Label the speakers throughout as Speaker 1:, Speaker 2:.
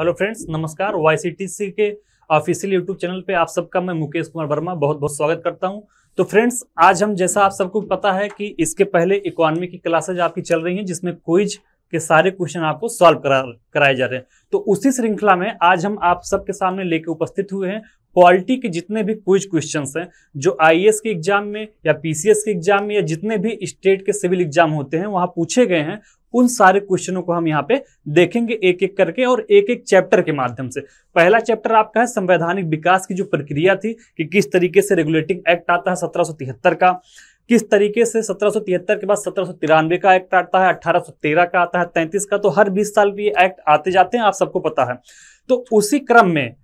Speaker 1: hello friends नमस्कार Y के official YouTube channel पे आप सबका मैं मुकेश कुमार वर्मा बहुत बहुत स्वागत करता हूं तो फ्रेंड्स आज हम जैसा आप सबको पता है कि इसके पहले इकोनॉमी की क्लासेज आपकी चल रही हैं जिसमें क्विज के सारे क्वेश्चन आपको सॉल्व करा कराए जा रहे हैं तो उसी श्रृंखला में आज हम आप सबके सामने लेके उपस्थित हुए हैं क्वालिटी के जितने भी क्विज क्वेश्चंस हैं जो आईएएस e के एग्जाम में या पीसीएस के एग्जाम में या जितने भी स्टेट के सिविल एग्जाम होते हैं वहां पूछे गए हैं उन सारे क्वेश्चनों को हम यहाँ पे देखेंगे एक एक करके और एक एक चैप्टर के माध्यम से पहला चैप्टर आपका है संवैधानिक विकास की जो प्रक्रिया थी कि किस तरीके से रेगुलेटिंग एक्ट आता है सत्रह का किस तरीके से सत्रह के बाद सत्रह का एक्ट आता है अठारह का आता है तैंतीस का तो हर बीस साल भी ये एक्ट आते जाते हैं आप सबको पता है तो उसी क्रम में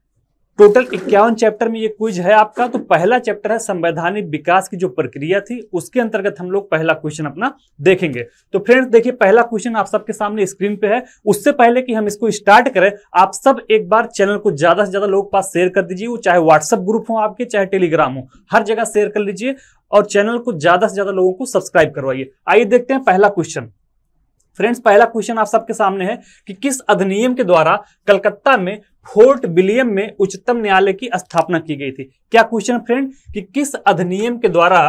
Speaker 1: टोटल इक्यावन चैप्टर में ये क्विज है आपका तो पहला चैप्टर है संवैधानिक विकास की जो प्रक्रिया थी उसके अंतर्गत हम लोग पहला क्वेश्चन अपना देखेंगे तो फ्रेंड्स देखिए पहला क्वेश्चन आप सबके सामने स्क्रीन पे है उससे पहले कि हम इसको स्टार्ट करें आप सब एक बार चैनल को ज्यादा से ज्यादा लोग पास शेयर कर दीजिए वो चाहे व्हाट्सअप ग्रुप हो आपके चाहे टेलीग्राम हो हर जगह शेयर कर लीजिए और चैनल को ज्यादा से ज्यादा लोगों को सब्सक्राइब करवाइए आइए देखते हैं पहला क्वेश्चन फ्रेंड्स पहला क्वेश्चन आप सबके सामने है कि किस अधिनियम के द्वारा कलकत्ता में फोर्ट विलियम में उच्चतम न्यायालय की स्थापना की गई थी क्या क्वेश्चन फ्रेंड कि किस अधिनियम के द्वारा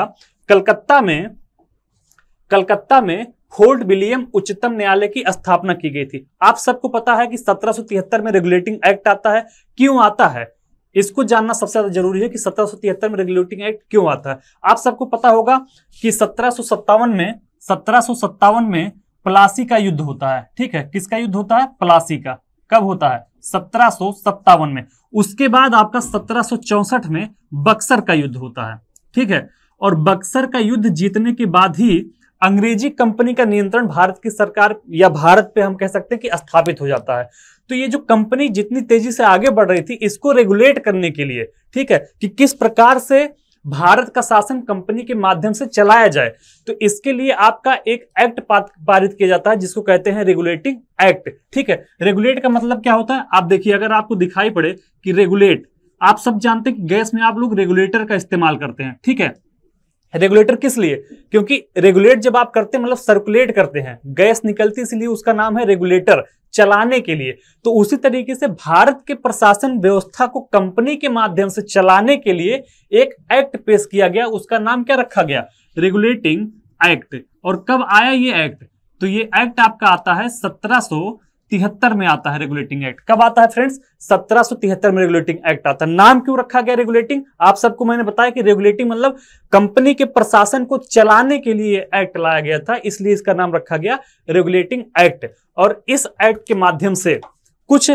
Speaker 1: कलकत्ता में कलकत्ता में फोर्ट विलियम उच्चतम न्यायालय की स्थापना की गई थी आप सबको पता है कि सत्रह में रेगुलेटिंग एक्ट आता है क्यों आता है इसको जानना सबसे ज्यादा जरूरी है कि सत्रह में रेगुलेटिंग एक्ट क्यों आता है आप सबको पता होगा कि सत्रह में सत्रह में प्लासी का युद्ध होता है ठीक है किसका युद्ध होता है प्लासी का कब होता है सत्रह में उसके बाद आपका सत्रह में बक्सर का युद्ध होता है ठीक है और बक्सर का युद्ध जीतने के बाद ही अंग्रेजी कंपनी का नियंत्रण भारत की सरकार या भारत पे हम कह सकते हैं कि स्थापित हो जाता है तो ये जो कंपनी जितनी तेजी से आगे बढ़ रही थी इसको रेगुलेट करने के लिए ठीक है कि किस प्रकार से भारत का शासन कंपनी के माध्यम से चलाया जाए तो इसके लिए आपका एक एक्ट पारित किया जाता है जिसको कहते हैं रेगुलेटिंग एक्ट ठीक है रेगुलेट का मतलब क्या होता है आप देखिए अगर आपको दिखाई पड़े कि रेगुलेट आप सब जानते हैं कि गैस में आप लोग रेगुलेटर का इस्तेमाल करते हैं ठीक है रेगुलेटर किस लिए क्योंकि रेगुलेट जब आप करते हैं मतलब सर्कुलेट करते हैं गैस निकलती इसलिए उसका नाम है रेगुलेटर चलाने के लिए तो उसी तरीके से भारत के प्रशासन व्यवस्था को कंपनी के माध्यम से चलाने के लिए एक एक्ट पेश किया गया उसका नाम क्या रखा गया रेगुलेटिंग एक्ट और कब आया ये एक्ट तो ये एक्ट आपका आता है सत्रह तिहत्तर में आता है रेगुलेटिंग एक्ट कब आता है फ्रेंड्स 1773 में रेगुलेटिंग एक्ट आता है नाम क्यों रखा गया रेगुलेटिंग आप सबको मैंने बताया कि रेगुलेटिंग मतलब कंपनी के प्रशासन को चलाने के लिए एक्ट लाया गया था इसलिए इसका नाम रखा गया रेगुलेटिंग एक्ट और इस एक्ट के माध्यम से कुछ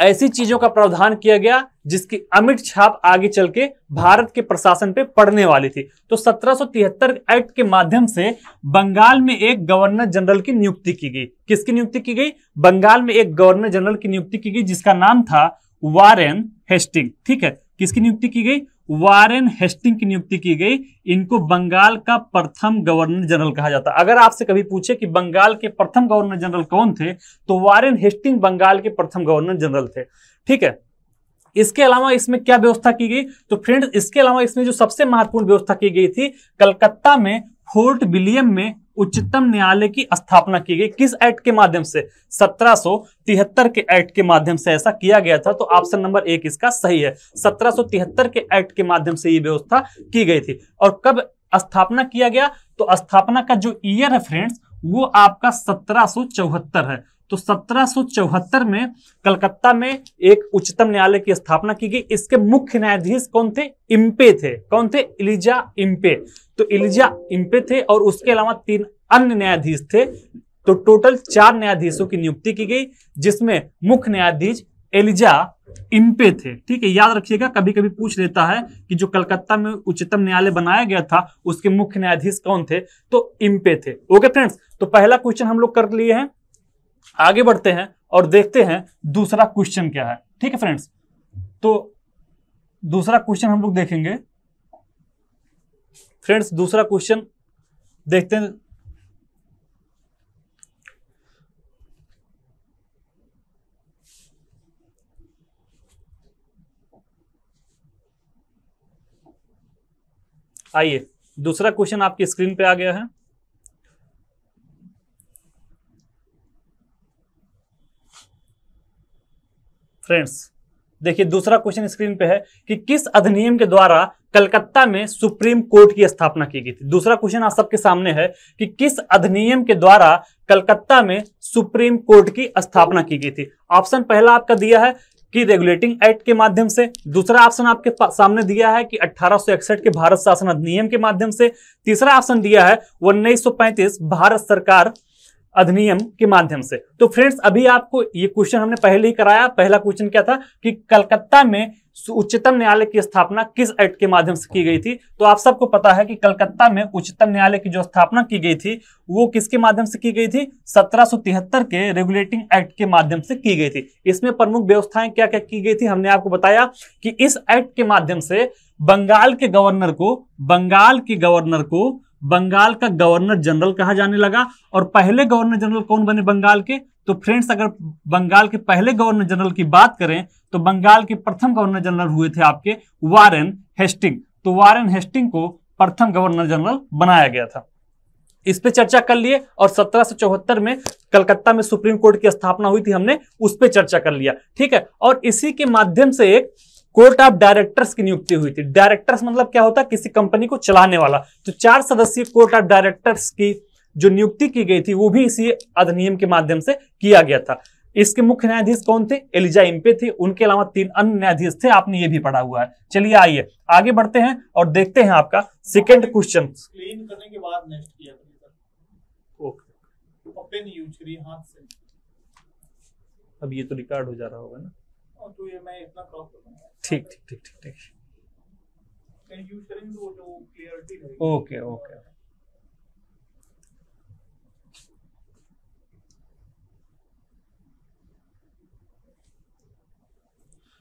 Speaker 1: ऐसी चीजों का प्रावधान किया गया जिसकी अमिट छाप आगे चल के भारत के प्रशासन पे पड़ने वाली थी तो 1773 एक्ट के माध्यम से बंगाल में एक गवर्नर जनरल की नियुक्ति की गई किसकी नियुक्ति की गई बंगाल में एक गवर्नर जनरल की नियुक्ति की गई जिसका नाम था वारेन हेस्टिंग ठीक है किसकी नियुक्ति की गई वारेन हेस्टिंग की नियुक्ति की गई इनको बंगाल का प्रथम गवर्नर जनरल कहा जाता है अगर आपसे कभी पूछे कि बंगाल के प्रथम गवर्नर जनरल कौन थे तो वारेन हेस्टिंग बंगाल के प्रथम गवर्नर जनरल थे ठीक है इसके अलावा इसमें क्या व्यवस्था की गई तो फ्रेंड्स इसके अलावा इसमें जो सबसे महत्वपूर्ण व्यवस्था की गई थी कलकत्ता में फोर्ट विलियम में उच्चतम न्यायालय की स्थापना की गई किस एक्ट के माध्यम से सत्रह के एक्ट के माध्यम से ऐसा किया गया था तो ऑप्शन नंबर एक इसका सही है सत्रह के एक्ट के माध्यम से ये व्यवस्था की गई थी और कब स्थापना किया गया तो स्थापना का जो ईयर है फ्रेंड्स वो आपका सत्रह है तो 1774 में कलकत्ता में एक उच्चतम न्यायालय की स्थापना की गई इसके मुख्य न्यायाधीश कौन थे इम्पे थे कौन थे इलिजा इम्पे तो इलिजा इम्पे थे और उसके अलावा तीन अन्य न्यायाधीश थे तो टोटल चार न्यायाधीशों की नियुक्ति की गई जिसमें मुख्य न्यायाधीश एलिजा इम्पे थे ठीक है याद रखिएगा कभी कभी पूछ लेता है कि जो कलकत्ता में उच्चतम न्यायालय बनाया गया था उसके मुख्य न्यायाधीश कौन थे तो इम्पे थे ओके फ्रेंड्स तो पहला क्वेश्चन हम लोग कर लिए हैं आगे बढ़ते हैं और देखते हैं दूसरा क्वेश्चन क्या है ठीक है फ्रेंड्स तो दूसरा क्वेश्चन हम लोग देखेंगे फ्रेंड्स दूसरा क्वेश्चन देखते हैं आइए दूसरा क्वेश्चन आपकी स्क्रीन पे आ गया है फ्रेंड्स देखिए दूसरा क्वेश्चन स्क्रीन पे है कि किस अधिनियम के द्वारा कलकत्ता में सुप्रीम कोर्ट की स्थापना की गई थी दूसरा क्वेश्चन आप सबके सामने है कि किस अधिनियम के द्वारा कलकत्ता में सुप्रीम कोर्ट की स्थापना की गई थी ऑप्शन पहला आपका दिया है कि रेगुलेटिंग एक्ट के माध्यम से दूसरा ऑप्शन आपके सामने दिया है कि अठारह के भारत शासन अधिनियम के माध्यम से तीसरा ऑप्शन दिया है उन्नीस भारत सरकार अधिनियम के माध्यम से तो फ्रेंड्स अभी आपको ये क्वेश्चन हमने पहले ही कराया पहला क्वेश्चन क्या था कि कलकत्ता में उच्चतम न्यायालय की स्थापना किस एक्ट के माध्यम से की गई थी तो आप सबको पता है कि कलकत्ता में उच्चतम न्यायालय की जो स्थापना की गई थी वो किसके माध्यम से की गई थी 1773 के रेगुलेटिंग एक्ट के माध्यम से की गई थी इसमें प्रमुख व्यवस्थाएं क्या क्या की गई थी हमने आपको बताया कि इस एक्ट के माध्यम से बंगाल के गवर्नर को बंगाल के गवर्नर को बंगाल का गवर्नर जनरल कहा जाने लगा और पहले गवर्नर जनरल कौन बने बंगाल के तो फ्रेंड्स अगर बंगाल के पहले गवर्नर जनरल की बात करें तो बंगाल के प्रथम गवर्नर जनरल हुए थे आपके वारेन हेस्टिंग तो वारेन हेस्टिंग को प्रथम गवर्नर जनरल बनाया गया था इस पे चर्चा कर लिए और सत्रह में कलकत्ता में सुप्रीम कोर्ट की स्थापना हुई थी हमने उस पर चर्चा कर लिया ठीक है और इसी के माध्यम से एक कोर्ट ऑफ डायरेक्टर्स की नियुक्ति हुई थी डायरेक्टर्स मतलब क्या होता है किसी कंपनी को चलाने वाला तो चार सदस्यीय कोर्ट ऑफ डायरेक्टर्स की जो नियुक्ति की गई थी वो भी इसी अधिनियम के माध्यम से किया गया था इसके मुख्य न्यायाधीश कौन थे एलिजा इम्पे थे उनके अलावा तीन अन्य न्यायाधीश थे आपने ये भी पढ़ा हुआ है चलिए आइए आगे बढ़ते हैं और देखते हैं आपका सेकेंड क्वेश्चन अब ये तो रिकॉर्ड हो जा रहा होगा ना हाँ, तो ठीक ठीक ठीक ठीक ठीक ओके ओके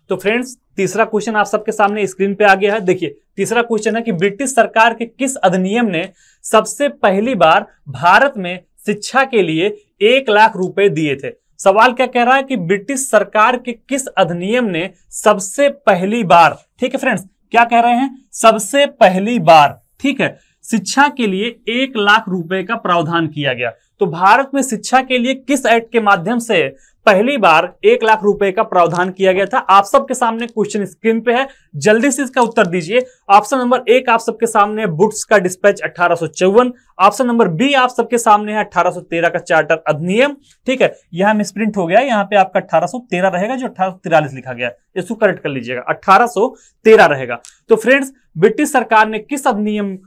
Speaker 1: तो फ्रेंड्स तीसरा क्वेश्चन आप सबके सामने स्क्रीन पे आ गया है देखिए तीसरा क्वेश्चन है कि ब्रिटिश सरकार के किस अधिनियम ने सबसे पहली बार भारत में शिक्षा के लिए एक लाख रुपए दिए थे सवाल क्या कह रहा है कि ब्रिटिश सरकार के किस अधिनियम ने सबसे पहली बार ठीक है फ्रेंड्स क्या कह रहे हैं सबसे पहली बार ठीक है शिक्षा के लिए एक लाख रुपए का प्रावधान किया गया तो भारत में शिक्षा के लिए किस एक्ट के माध्यम से पहली बार एक लाख रुपए का प्रावधान किया गया था आप सबके सामने क्वेश्चन स्क्रीन पे है जल्दी से इसका उत्तर दीजिए ऑप्शन नंबर एक आप सबके सामने बुक्स का डिस्पैच अठारह ऑप्शन नंबर बी आप सबके सामने है 1813 का चार्टर अधिनियम ठीक है यहां मिसप्रिंट हो गया यहाँ पे आपका 1813 रहेगा जो अठारह लिखा गया इसको करेक्ट कर लीजिएगा 1813 रहेगा तो फ्रेंड्स ब्रिटिश सरकार ने किस अधिनियम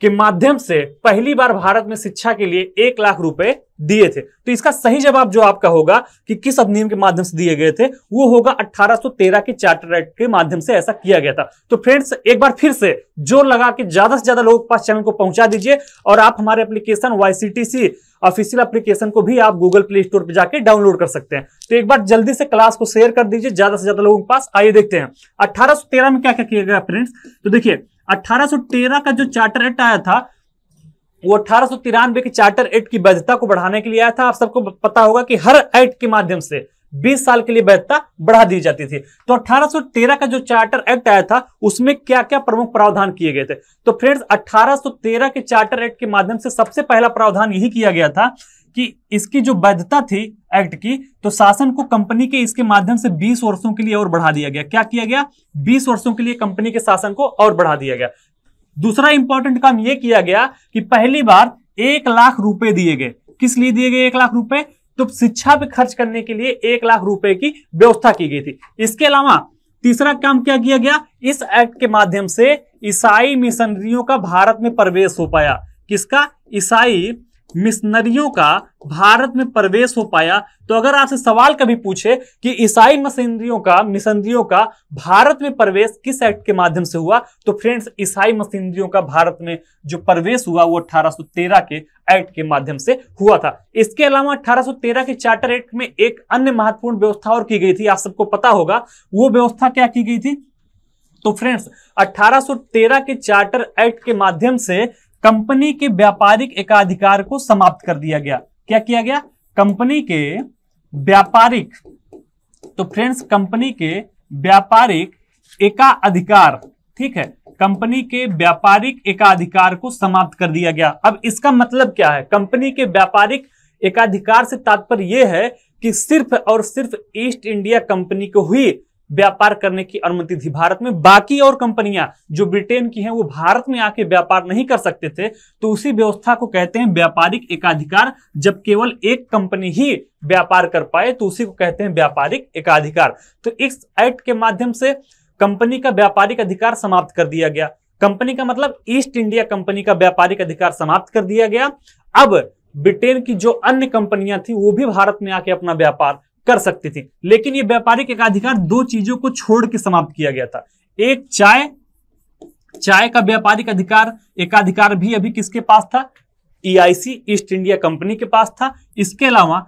Speaker 1: के माध्यम से पहली बार भारत में शिक्षा के लिए एक लाख रुपए दिए थे तो इसका सही जवाब जो आपका होगा कि किस अधिनियम के माध्यम से दिए गए थे वो होगा 1813 के चार्टर एक्ट के माध्यम से ऐसा किया गया था तो फ्रेंड्स एक बार फिर से जोर लगा के ज्यादा से ज्यादा लोगों के पास चैनल को पहुंचा दीजिए और आप हमारे एप्लीकेशन वाई ऑफिशियल एप्लीकेशन को भी आप गूगल प्ले स्टोर पर जाकर डाउनलोड कर सकते हैं तो एक बार जल्दी से क्लास को शेयर कर दीजिए ज्यादा से ज्यादा लोगों के पास आइए देखते हैं अठारह में क्या क्या किया गया फ्रेंड्स तो देखिए 1813 का जो चार्टर एक्ट आया था वो अठारह के चार्टर एक्ट की वैधता को बढ़ाने के लिए आया था आप सबको पता होगा कि हर एक्ट के माध्यम से 20 साल के लिए वैधता बढ़ा दी जाती थी तो 1813 का जो चार्टर एक्ट आया था उसमें क्या क्या प्रमुख प्रावधान किए गए थे तो फ्रेंड्स 1813 के चार्टर एक्ट के माध्यम से सबसे पहला प्रावधान यही किया गया था कि इसकी जो वैधता थी एक्ट की तो शासन को कंपनी के इसके माध्यम से 20 वर्षों के लिए और बढ़ा दिया गया क्या किया गया 20 वर्षों के लिए कंपनी के शासन को और बढ़ा दिया गया दूसरा इंपॉर्टेंट काम यह किया गया कि पहली बार एक लाख रुपए दिए गए किस लिए दिए गए एक लाख रुपए तो शिक्षा पे खर्च करने के लिए एक लाख रुपए की व्यवस्था की गई थी इसके अलावा तीसरा काम क्या किया गया इस एक्ट के माध्यम से ईसाई मिशनरियों का भारत में प्रवेश हो पाया किसका ईसाई मिशनरियों का भारत में प्रवेश हो पाया तो अगर आपसे सवाल कभी पूछे कि ईसाई मशीनरियों का मिशनरियों का भारत में प्रवेश किस एक्ट के माध्यम से हुआ तो फ्रेंड्स ईसाई मशीनरियों का भारत में जो प्रवेश हुआ वो 1813 के एक्ट के माध्यम से हुआ था इसके अलावा 1813 के चार्टर एक्ट में एक अन्य महत्वपूर्ण व्यवस्था और की गई थी आप सबको पता होगा वो व्यवस्था क्या की गई थी तो फ्रेंड्स 1813 के चार्टर एक्ट के माध्यम से कंपनी के व्यापारिक एकाधिकार को समाप्त कर दिया गया क्या किया गया कंपनी के व्यापारिक तो फ्रेंड्स कंपनी के व्यापारिक एकाधिकार ठीक है कंपनी के व्यापारिक एकाधिकार को समाप्त कर दिया गया अब इसका मतलब क्या है कंपनी के व्यापारिक एकाधिकार से तात्पर्य यह है कि सिर्फ और सिर्फ ईस्ट इंडिया कंपनी को हुई व्यापार करने की अनुमति थी भारत में बाकी और कंपनियां जो ब्रिटेन की हैं वो भारत में आके व्यापार नहीं कर सकते थे तो उसी व्यवस्था को कहते हैं व्यापारिक एकाधिकार जब केवल एक कंपनी ही व्यापार कर पाए तो उसी को कहते हैं व्यापारिक एकाधिकार तो इस एक्ट के माध्यम से कंपनी का व्यापारिक अधिकार समाप्त कर दिया गया कंपनी का मतलब ईस्ट इंडिया कंपनी का व्यापारिक अधिकार समाप्त कर दिया गया अब ब्रिटेन की जो अन्य कंपनियां थी वो भी भारत में आके अपना व्यापार कर सकते थे लेकिन ये व्यापारिक एकाधिकार दो चीजों को छोड़ के समाप्त किया गया था एक चाय चाय का व्यापारिक अधिकार एकाधिकार भी अभी किसके पास था ईआईसी ईस्ट इंडिया कंपनी के पास था इसके अलावा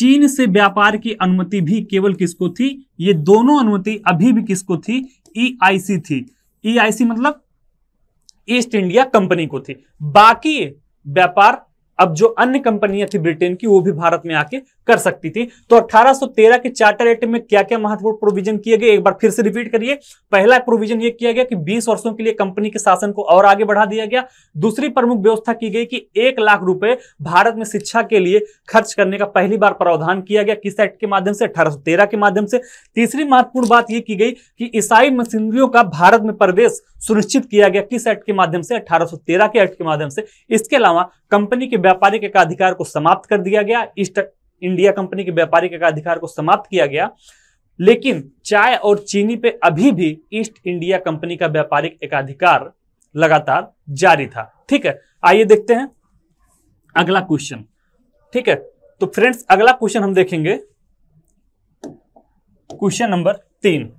Speaker 1: चीन से व्यापार की अनुमति भी केवल किसको थी ये दोनों अनुमति अभी भी किसको थी ईआईसी e थी ईआईसी e मतलब ईस्ट इंडिया कंपनी को थी बाकी व्यापार अब जो अन्य कंपनियां थी ब्रिटेन की वो भी भारत में आके कर सकती थी तो 1813 के चार्टर एक्ट में क्या क्या महत्वपूर्ण प्रोविजन किए गए एक बार फिर से रिपीट करिए पहला प्रोविजन ये किया गया कि 20 वर्षों के लिए कंपनी के शासन को और आगे बढ़ा दिया गया दूसरी प्रमुख व्यवस्था की गई कि एक लाख रुपए भारत में शिक्षा के लिए खर्च करने का पहली बार प्रावधान किया गया किस एक्ट के माध्यम से अठारह के माध्यम से तीसरी महत्वपूर्ण बात यह की गई कि ईसाई मशीनरियों का भारत में प्रवेश सुनिश्चित किया गया किस एक्ट के माध्यम से 1813 के एक्ट के माध्यम से इसके अलावा कंपनी के व्यापारिक एकाधिकार को समाप्त कर दिया गया ईस्ट इंडिया कंपनी के व्यापारिक एकाधिकार को समाप्त किया गया लेकिन चाय और चीनी पे अभी भी ईस्ट इंडिया कंपनी का व्यापारिक एकाधिकार लगातार जारी था ठीक है आइए देखते हैं अगला क्वेश्चन ठीक है तो फ्रेंड्स अगला क्वेश्चन हम देखेंगे क्वेश्चन नंबर तीन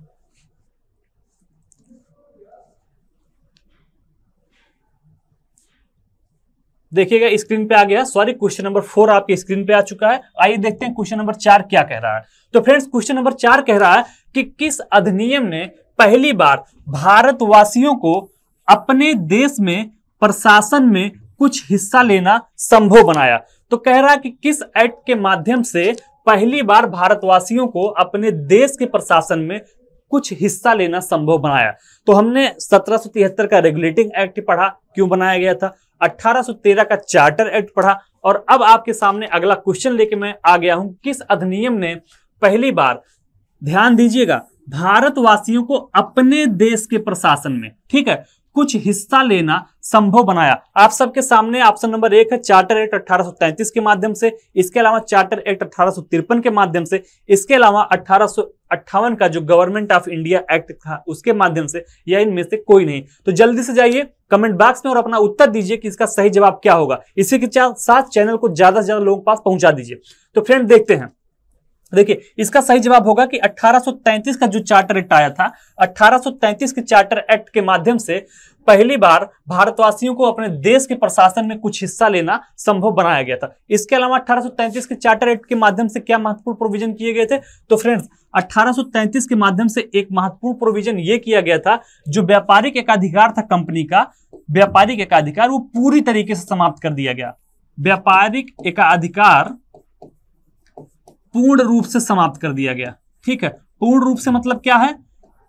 Speaker 1: देखिएगा स्क्रीन पे आ गया सॉरी क्वेश्चन नंबर फोर आपके स्क्रीन पे आ चुका है आइए देखते हैं क्वेश्चन नंबर चार क्या कह रहा है तो फ्रेंड्स क्वेश्चन नंबर चार कह रहा है कि किस अधिनियम ने पहली बार भारतवासियों को अपने देश में प्रशासन में कुछ हिस्सा लेना संभव बनाया तो कह रहा है कि किस एक्ट के माध्यम से पहली बार भारतवासियों को अपने देश के प्रशासन में कुछ हिस्सा लेना संभव बनाया तो हमने सत्रह का रेगुलेटिंग एक्ट पढ़ा क्यों बनाया गया था 1813 का चार्टर एक्ट पढ़ा और अब आपके सामने अगला क्वेश्चन लेके मैं आ गया हूं किस अधिनियम ने पहली बार ध्यान दीजिएगा भारतवासियों को अपने देश के प्रशासन में ठीक है कुछ हिस्सा लेना संभव बनाया आप सबके सामने ऑप्शन नंबर एक है चार्टर एक्ट अठारह के माध्यम से इसके अलावा चार्टर एक्ट अठारह के माध्यम से इसके अलावा अठारह अट्ठावन का जो गवर्नमेंट ऑफ इंडिया एक्ट था उसके माध्यम से या इनमें से कोई नहीं तो जल्दी से जाइए कमेंट बॉक्स में और अपना उत्तर दीजिए कि इसका सही जवाब क्या होगा इसी के साथ चैनल को ज्यादा से ज्यादा लोगों के पास पहुंचा दीजिए तो फ्रेंड देखते हैं तो देखिए इसका सही जवाब होगा कि 1833 का जो चार्टर एक्ट आया था 1833 के चार्टर एक्ट के माध्यम से पहली बार भारतवासियों को अपने देश के प्रशासन में कुछ हिस्सा लेना संभव बनाया गया था इसके अलावा 1833 के चार्टर एक्ट के माध्यम से क्या महत्वपूर्ण प्रोविजन किए गए थे तो फ्रेंड्स 1833 के माध्यम से एक महत्वपूर्ण प्रोविजन ये किया गया था जो व्यापारिक एकाधिकार था कंपनी का व्यापारिक एकाधिकार वो पूरी तरीके से समाप्त कर दिया गया व्यापारिक एकाधिकार पूर्ण रूप से समाप्त कर दिया गया ठीक है पूर्ण रूप से मतलब क्या है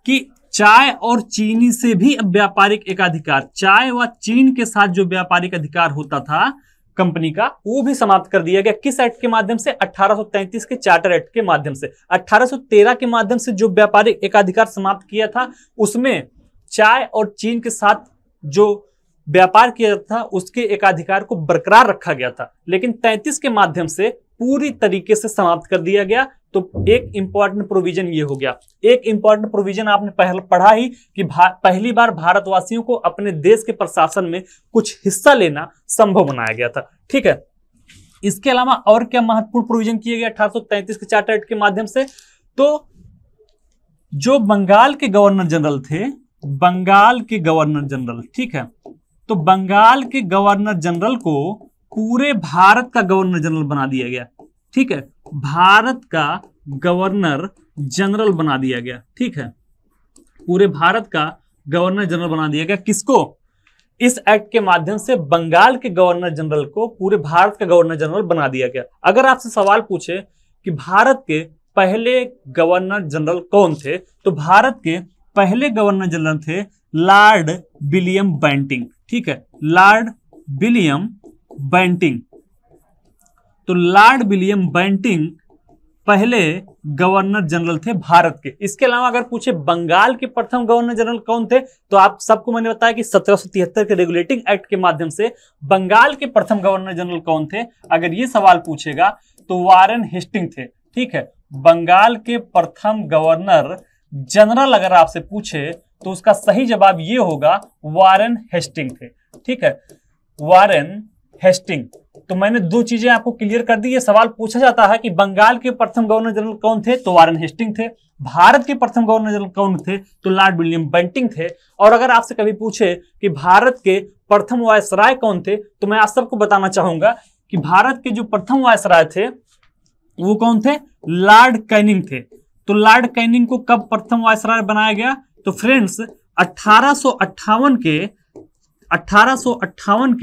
Speaker 1: कि चाय और चीनी से भी अब व्यापारिक एकाधिकार चाय व चीन के साथ जो व्यापारिक अधिकार होता था कंपनी का वो भी समाप्त कर दिया गया किस एक्ट के माध्यम से 1833 के चार्टर एक्ट के माध्यम से 1813 के माध्यम से जो व्यापारिक एकाधिकार समाप्त किया था उसमें चाय और चीन के साथ जो व्यापार किया था उसके एकाधिकार को बरकरार रखा गया था लेकिन तैतीस के माध्यम से पूरी तरीके से समाप्त कर दिया गया तो एक इंपॉर्टेंट प्रोविजन ये हो गया एक इंपॉर्टेंट प्रोविजन आपने पहल पढ़ा ही कि पहली बार भारतवासियों को अपने देश के प्रशासन में कुछ हिस्सा लेना संभव बनाया गया था ठीक है इसके अलावा और क्या महत्वपूर्ण प्रोविजन किया गया अठारह के चार्टर एक्ट के माध्यम से तो जो बंगाल के गवर्नर जनरल थे बंगाल के गवर्नर जनरल ठीक है तो बंगाल के गवर्नर जनरल को पूरे भारत का गवर्नर जनरल बना दिया गया ठीक है भारत का गवर्नर जनरल बना दिया गया ठीक है पूरे भारत का गवर्नर जनरल बना दिया गया किसको इस एक्ट के माध्यम से बंगाल के गवर्नर जनरल को पूरे भारत का गवर्नर जनरल बना दिया गया अगर आपसे सवाल पूछे कि भारत के पहले गवर्नर जनरल कौन थे तो भारत के पहले गवर्नर जनरल थे लॉर्ड विलियम बैंटिंग ठीक है लॉर्ड विलियम बैंटिंग तो लॉर्ड विलियम बैंटिंग पहले गवर्नर जनरल थे भारत के इसके अलावा अगर पूछे बंगाल के प्रथम गवर्नर जनरल कौन थे तो आप सबको मैंने बताया कि सत्रह के रेगुलेटिंग एक्ट के माध्यम से बंगाल के प्रथम गवर्नर जनरल कौन थे अगर ये सवाल पूछेगा तो वारन हेस्टिंग थे ठीक है बंगाल के प्रथम गवर्नर जनरल अगर आपसे पूछे तो उसका सही जवाब ये होगा वारन हेस्टिंग थे ठीक है वारन हेस्टिंग तो मैंने दो चीजें आपको क्लियर कर दी ये सवाल पूछा जाता है कि बंगाल के प्रथम गवर्नर जनरल कौन थे तो वारन हेस्टिंग थे भारत के प्रथम गवर्नर जनरल कौन थे तो लॉर्ड विलियम बेंटिंग थे और अगर आपसे कभी पूछे कि भारत के प्रथम वायसराय कौन थे तो मैं आप सबको बताना चाहूंगा कि भारत के जो प्रथम वायसराय थे वो कौन थे लॉर्ड कैनिंग थे तो लॉर्ड कैनिंग को कब प्रथम वायसराय बनाया गया तो फ्रेंड्स अठारह के अठारह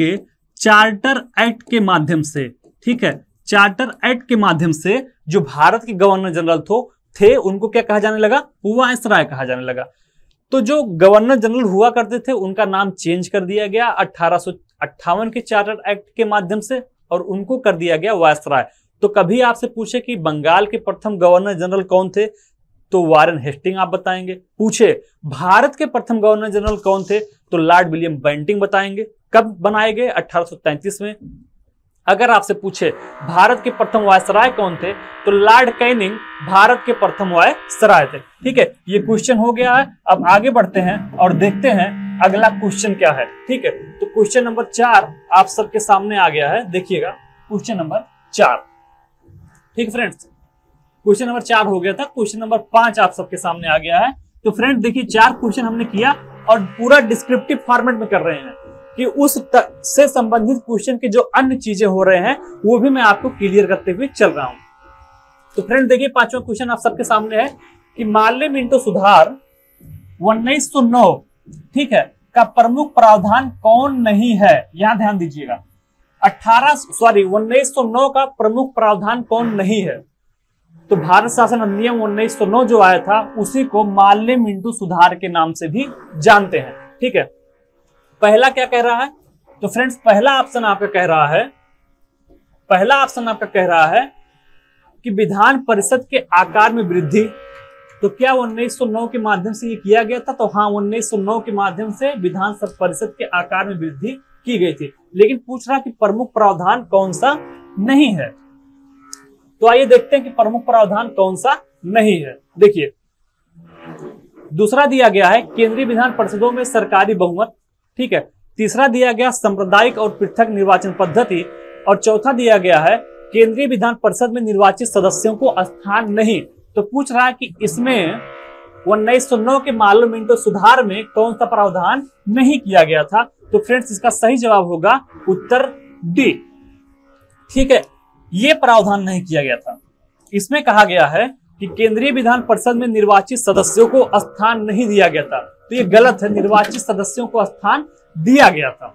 Speaker 1: के चार्टर एक्ट के माध्यम से ठीक है चार्टर एक्ट के माध्यम से जो भारत के गवर्नर जनरल थो थे उनको क्या कहा जाने लगा वायसराय कहा जाने लगा तो जो गवर्नर जनरल हुआ करते थे उनका नाम चेंज कर दिया गया अठारह के चार्टर एक्ट के माध्यम से और उनको कर दिया गया वायसराय तो कभी आपसे पूछे कि बंगाल के प्रथम गवर्नर जनरल कौन थे तो वारन हेस्टिंग आप बताएंगे पूछे भारत के प्रथम गवर्नर जनरल कौन थे तो लॉर्ड विलियम बेंटिंग बताएंगे कब बनाए गए 1833 में अगर आपसे पूछे भारत के प्रथम वायसराय कौन थे तो लॉर्ड कैनिंग भारत के प्रथम वायसराय थे ठीक है ये क्वेश्चन हो गया है अब आगे बढ़ते हैं और देखते हैं अगला क्वेश्चन क्या है ठीक है तो क्वेश्चन नंबर चार आप सबके सामने आ गया है देखिएगा क्वेश्चन नंबर चार ठीक फ्रेंड्स क्वेश्चन नंबर चार हो गया था क्वेश्चन नंबर पांच आप सबके सामने आ गया है तो फ्रेंड देखिए चार क्वेश्चन हमने किया और पूरा डिस्क्रिप्टिव फॉर्मेट में कर रहे हैं कि उस से संबंधित क्वेश्चन के जो अन्य चीजें हो रहे हैं वो भी मैं आपको क्लियर करते हुए चल रहा हूं तो फ्रेंड देखिए पांचवा क्वेश्चन आप सबके सामने है कि माल्य मिंटो सुधार उन्नीस सौ नौ ठीक है का प्रमुख प्रावधान कौन नहीं है यहां ध्यान दीजिएगा 18 सॉरी 1909 का प्रमुख प्रावधान कौन नहीं है तो भारत शासन अधिनियम उन्नीस सौ नौ जो आया था उसी को माल्य मिंटू सुधार के नाम से भी जानते हैं ठीक है पहला क्या कह रहा है तो फ्रेंड्स पहला ऑप्शन आपका कह रहा है पहला ऑप्शन आपका कह रहा है कि विधान परिषद के आकार में वृद्धि तो क्या 1909 के माध्यम से ये किया गया था तो हाँ 1909 के माध्यम से विधान परिषद के आकार में वृद्धि की गई थी लेकिन पूछ रहा कि प्रमुख प्रावधान कौन सा नहीं है तो आइए देखते हैं कि प्रमुख प्रावधान कौन सा नहीं है देखिए दूसरा दिया गया है केंद्रीय विधान परिषदों में सरकारी बहुमत ठीक है तीसरा दिया गया सांप्रदायिक और पृथक निर्वाचन पद्धति और चौथा दिया गया है केंद्रीय विधान परिषद में निर्वाचित सदस्यों को स्थान नहीं तो पूछ रहा है कि इसमें उन्नीस सौ नौ के मालूमेंटो सुधार में कौन सा प्रावधान नहीं किया गया था तो फ्रेंड्स इसका सही जवाब होगा उत्तर डी ठीक है ये प्रावधान नहीं किया गया था इसमें कहा गया है कि केंद्रीय विधान परिषद में निर्वाचित सदस्यों को स्थान नहीं दिया गया था तो ये गलत है निर्वाचित सदस्यों को स्थान दिया गया था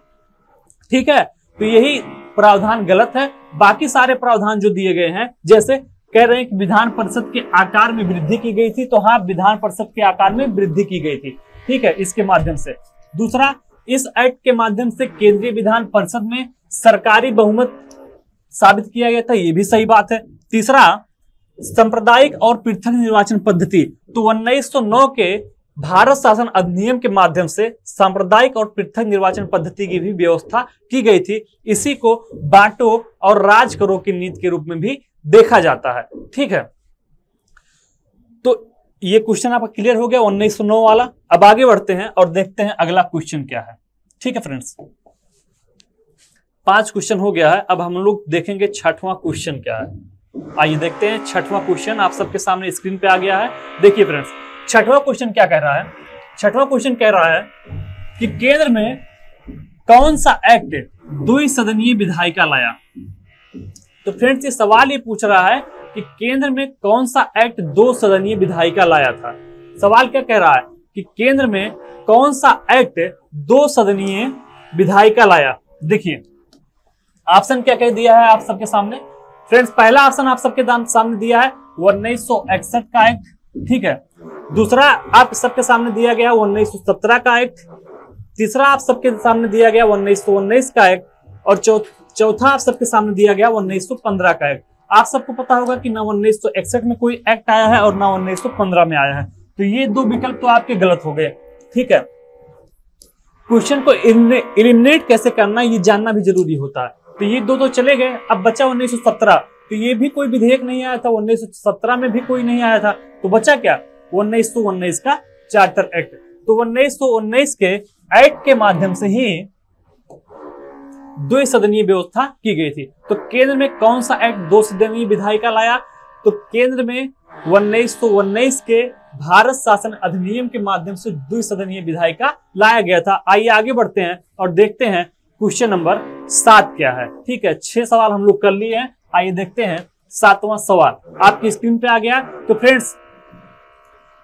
Speaker 1: ठीक है तो यही प्रावधान गलत है बाकी सारे प्रावधान जो दिए गए हैं जैसे कह रहे हैं कि विधान परिषद के आकार में वृद्धि की गई थी तो हाँ विधान परिषद के आकार में वृद्धि की गई थी ठीक है इसके माध्यम से दूसरा इस एक्ट के माध्यम से केंद्रीय विधान परिषद में सरकारी बहुमत साबित किया गया था ये भी सही बात है तीसरा सांप्रदायिक और पृथक निर्वाचन पद्धति तो उन्नीस के भारत शासन अधिनियम के माध्यम से सांप्रदायिक और पृथक निर्वाचन पद्धति की भी व्यवस्था की गई थी इसी को बांटो और राज करो की नीति के रूप में भी देखा जाता है ठीक है तो ये क्वेश्चन आपका क्लियर हो गया उन्नीस वाला अब आगे बढ़ते हैं और देखते हैं अगला क्वेश्चन क्या है ठीक है फ्रेंड्स पांच क्वेश्चन हो गया है अब हम लोग देखेंगे छठवां क्वेश्चन क्या है आइए देखते हैं छठवां क्वेश्चन आप सबके सामने स्क्रीन पे आ गया है देखिए फ्रेंड्स छठवां क्वेश्चन क्या कह रहा है छठवां क्वेश्चन कह रहा है कि केंद्र में कौन सा एक्ट सदनीय विधायिका लाया तो फ्रेंड्स ये सवाल ये पूछ रहा है कि केंद्र में कौन सा एक्ट दो सदनीय विधायिका लाया था सवाल क्या कह रहा है कि केंद्र में कौन सा एक्ट दो सदनीय विधायिका लाया देखिए ऑप्शन क्या क्या दिया है आप सबके सामने फ्रेंड्स पहला ऑप्शन आप सबके सामने दिया है उन्नीस का एक्ट ठीक है दूसरा आप सबके सामने दिया गया उन्नीस सौ का एक्ट तीसरा आप सबके सामने दिया गया उन्नीस सौ उन्नीस का एक्ट और चौथा आप सबके सामने दिया गया उन्नीस सौ पंद्रह का एक्ट आप सबको पता होगा कि ना उन्नीस सौ इकसठ में कोई एक्ट आया है और ना उन्नीस सौ पंद्रह में आया है तो ये दो विकल्प तो आपके गलत हो गए ठीक है क्वेश्चन को इलिमिनेट कैसे करना ये जानना भी जरूरी होता है तो ये दो तो चले गए अब बचा 1917 तो ये भी कोई विधेयक नहीं आया था 1917 में भी कोई नहीं आया था तो बचा क्या उन्नीस सौ उन्नीस का चार्टर एक्ट तो उन्नीस सौ उन्नीस के एक्ट के माध्यम से ही दो सदनीय व्यवस्था की गई थी तो केंद्र में कौन सा एक्ट दो सदनीय विधायिका लाया तो केंद्र में उन्नीस सौ उन्नीस के भारत शासन अधिनियम के माध्यम से द्विसदनीय विधायिका लाया गया था आइए आगे बढ़ते हैं और देखते हैं क्वेश्चन नंबर सात क्या है ठीक है छह सवाल हम लोग कर लिए हैं आइए देखते हैं सातवां सवाल आपकी स्क्रीन पे आ गया तो फ्रेंड्स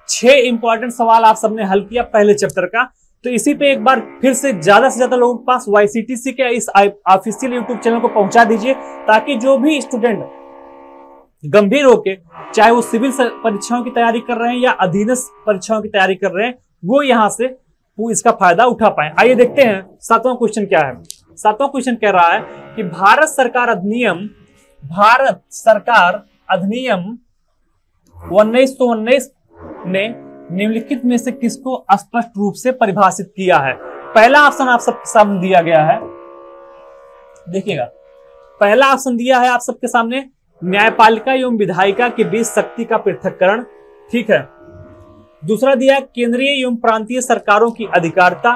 Speaker 1: छह इंपॉर्टेंट सवाल आप सबने हल किया पहले चैप्टर का तो इसी पे एक बार फिर से ज्यादा से ज्यादा लोगों के पास वाईसीटीसी के इस ऑफिशियल यूट्यूब चैनल को पहुंचा दीजिए ताकि जो भी स्टूडेंट गंभीर होके चाहे वो सिविल परीक्षाओं की तैयारी कर रहे हैं या अधीनस्थ परीक्षाओं की तैयारी कर रहे हैं वो यहां से वो इसका फायदा उठा पाए आइए देखते हैं सातवां क्वेश्चन क्या है सातवां क्वेश्चन कह रहा है कि भारत सरकार अधिनियम भारत सरकार अधिनियम उन्नीस सौ उन्नीस ने निम्नलिखित में से किसको स्पष्ट रूप से परिभाषित किया है पहला ऑप्शन आप सबके सामने दिया गया है देखिएगा पहला ऑप्शन दिया है आप सबके सामने न्यायपालिका एवं विधायिका के बीच शक्ति का पृथककरण ठीक है दूसरा दिया केंद्रीय एवं प्रांतीय सरकारों की अधिकारता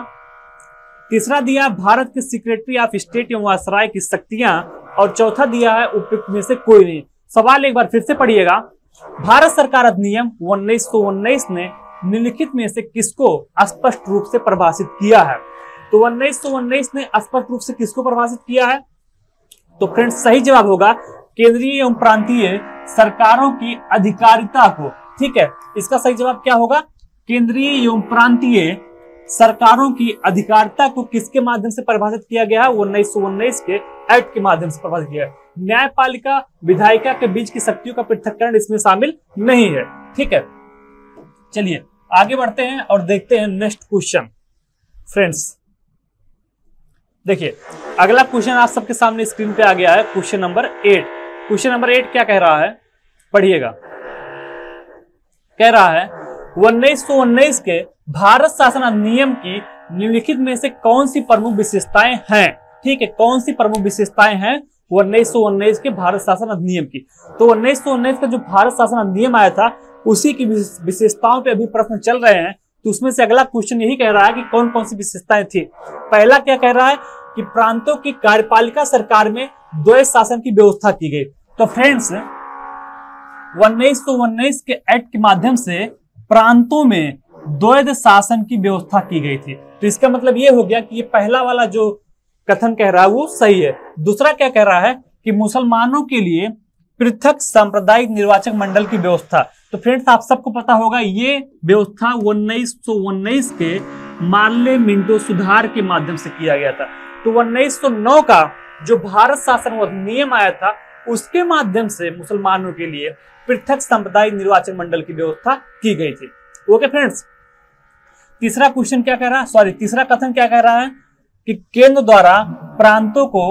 Speaker 1: तीसरा दिया भारत के सेक्रेटरी ऑफ स्टेट एवं आश्रय की शक्तियां और चौथा दिया है उपयुक्त में से कोई नहीं सवाल एक बार फिर से पढ़िएगा भारत सरकार अधिनियम उन्नीस सौ उन्नीस ने निम्नलिखित में से किसको स्पष्ट रूप से परिभाषित किया है तो उन्नीस सौ उन्नीस ने स्पष्ट रूप से किसको परिभाषित किया है तो फ्रेंड सही जवाब होगा केंद्रीय एवं प्रांतीय सरकारों की अधिकारिता को ठीक है इसका सही जवाब क्या होगा केंद्रीय एवं प्रांतीय सरकारों की अधिकारिता को किसके माध्यम से परिभाषित किया गया है उन्नीस सौ उन्नीस के एक्ट के माध्यम से परिभाषित किया है न्यायपालिका विधायिका के बीच की शक्तियों का पृथककरण इसमें शामिल नहीं है ठीक है चलिए आगे बढ़ते हैं और देखते हैं नेक्स्ट क्वेश्चन फ्रेंड्स देखिए अगला क्वेश्चन आप सबके सामने स्क्रीन पे आ गया है question number eight question number eight क्या कह रहा है पढ़िएगा कह रहा है उन्नीस सौ उन्नीस के भारत शासन अधिनियम की निम्नलिखित में से कौन सी प्रमुख विशेषताएं हैं ठीक है कौन सी प्रमुख विशेषताएं हैं उन्नीस सौ उन्नीस के भारत शासन अधिनियम की तो उन्नीस सौ उन्नीस का जो भारत शासन अधिनियम आया था उसी की विशेषताओं पे अभी प्रश्न चल रहे हैं तो उसमें से अगला क्वेश्चन यही कह रहा है कि कौन कौन सी विशेषताएं थी पहला क्या कह रहा है कि प्रांतों की कार्यपालिका सरकार में द्वैत शासन की व्यवस्था की गई तो फ्रेंड्स उन्नीस सौ उन्नीस के एक्ट के माध्यम से प्रांतों में द्वैध शासन की व्यवस्था की गई थी तो इसका मतलब ये हो गया कि ये पहला वाला जो कथन कह रहा है वो सही है दूसरा क्या कह रहा है कि मुसलमानों के लिए पृथक सांप्रदायिक निर्वाचक मंडल की व्यवस्था तो फ्रेंड्स आप सबको पता होगा ये व्यवस्था उन्नीस सौ उन्नीस के माल्य मिंटो सुधार के माध्यम से किया गया था तो उन्नीस सौ नौ का जो भारत शासन नियम आया था उसके माध्यम से मुसलमानों के लिए पृथक संप्रदाय निर्वाचन मंडल की व्यवस्था की गई थी ओके फ्रेंड्स तीसरा क्वेश्चन क्या कह रहा है सॉरी तीसरा कथन क्या कह रहा है कि केंद्र द्वारा प्रांतों को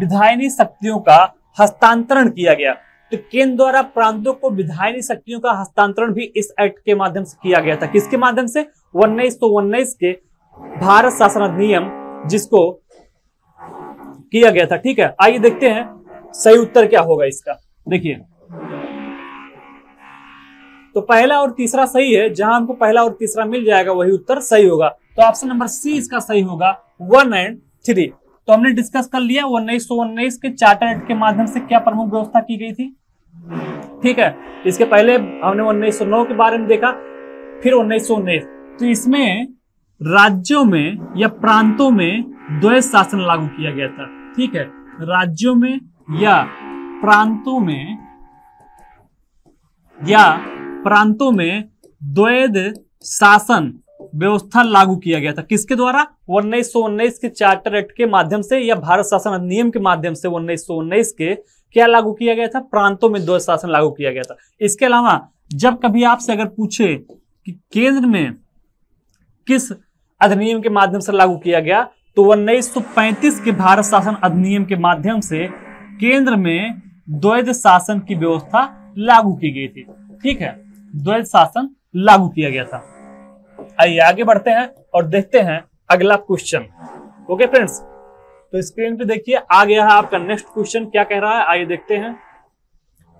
Speaker 1: विधायनी शक्तियों का हस्तांतरण किया गया तो केंद्र द्वारा प्रांतों को विधायनी शक्तियों का हस्तांतरण भी इस एक्ट के माध्यम से किया गया था किसके माध्यम से उन्नीस सौ उन्नीस के भारत शासन अधिनियम जिसको किया गया था ठीक है आइए देखते हैं सही उत्तर क्या होगा इसका देखिए तो पहला और तीसरा सही है जहां हमको पहला और तीसरा मिल जाएगा वही उत्तर सही होगा तो ऑप्शन नंबर सी इसका सही होगा वन एंड थ्री तो हमने डिस्कस कर लिया उन्नीस सौ उन्नीस के चार्टर एक्ट के माध्यम से क्या प्रमुख व्यवस्था की गई थी ठीक है इसके पहले हमने उन्नीस सौ नौ के बारे में देखा फिर उन्नीस सौ उन्नीस तो इसमें राज्यों में या प्रांतों में द्वैत शासन लागू किया गया था ठीक है राज्यों में या प्रांतों में या प्रांतों में द्वैध शासन व्यवस्था लागू किया गया था किसके द्वारा उन्नीस सौ उन्नीस के चार्टर एक्ट के माध्यम से या भारत शासन अधिनियम के माध्यम से उन्नीस सौ उन्नीस के क्या लागू किया गया था प्रांतों में द्वैध शासन लागू किया गया था इसके अलावा जब कभी आपसे अगर पूछे कि केंद्र में किस अधिनियम के माध्यम से लागू किया गया तो उन्नीस सौ पैंतीस के भारत शासन अधिनियम के माध्यम से केंद्र में द्वैध शासन की व्यवस्था लागू की गई थी ठीक है द्वैध शासन लागू किया गया था आइए आगे बढ़ते हैं और देखते हैं अगला क्वेश्चन ओके फ्रेंड्स तो स्क्रीन पे देखिए आ गया है आपका नेक्स्ट क्वेश्चन क्या कह रहा है आइए देखते हैं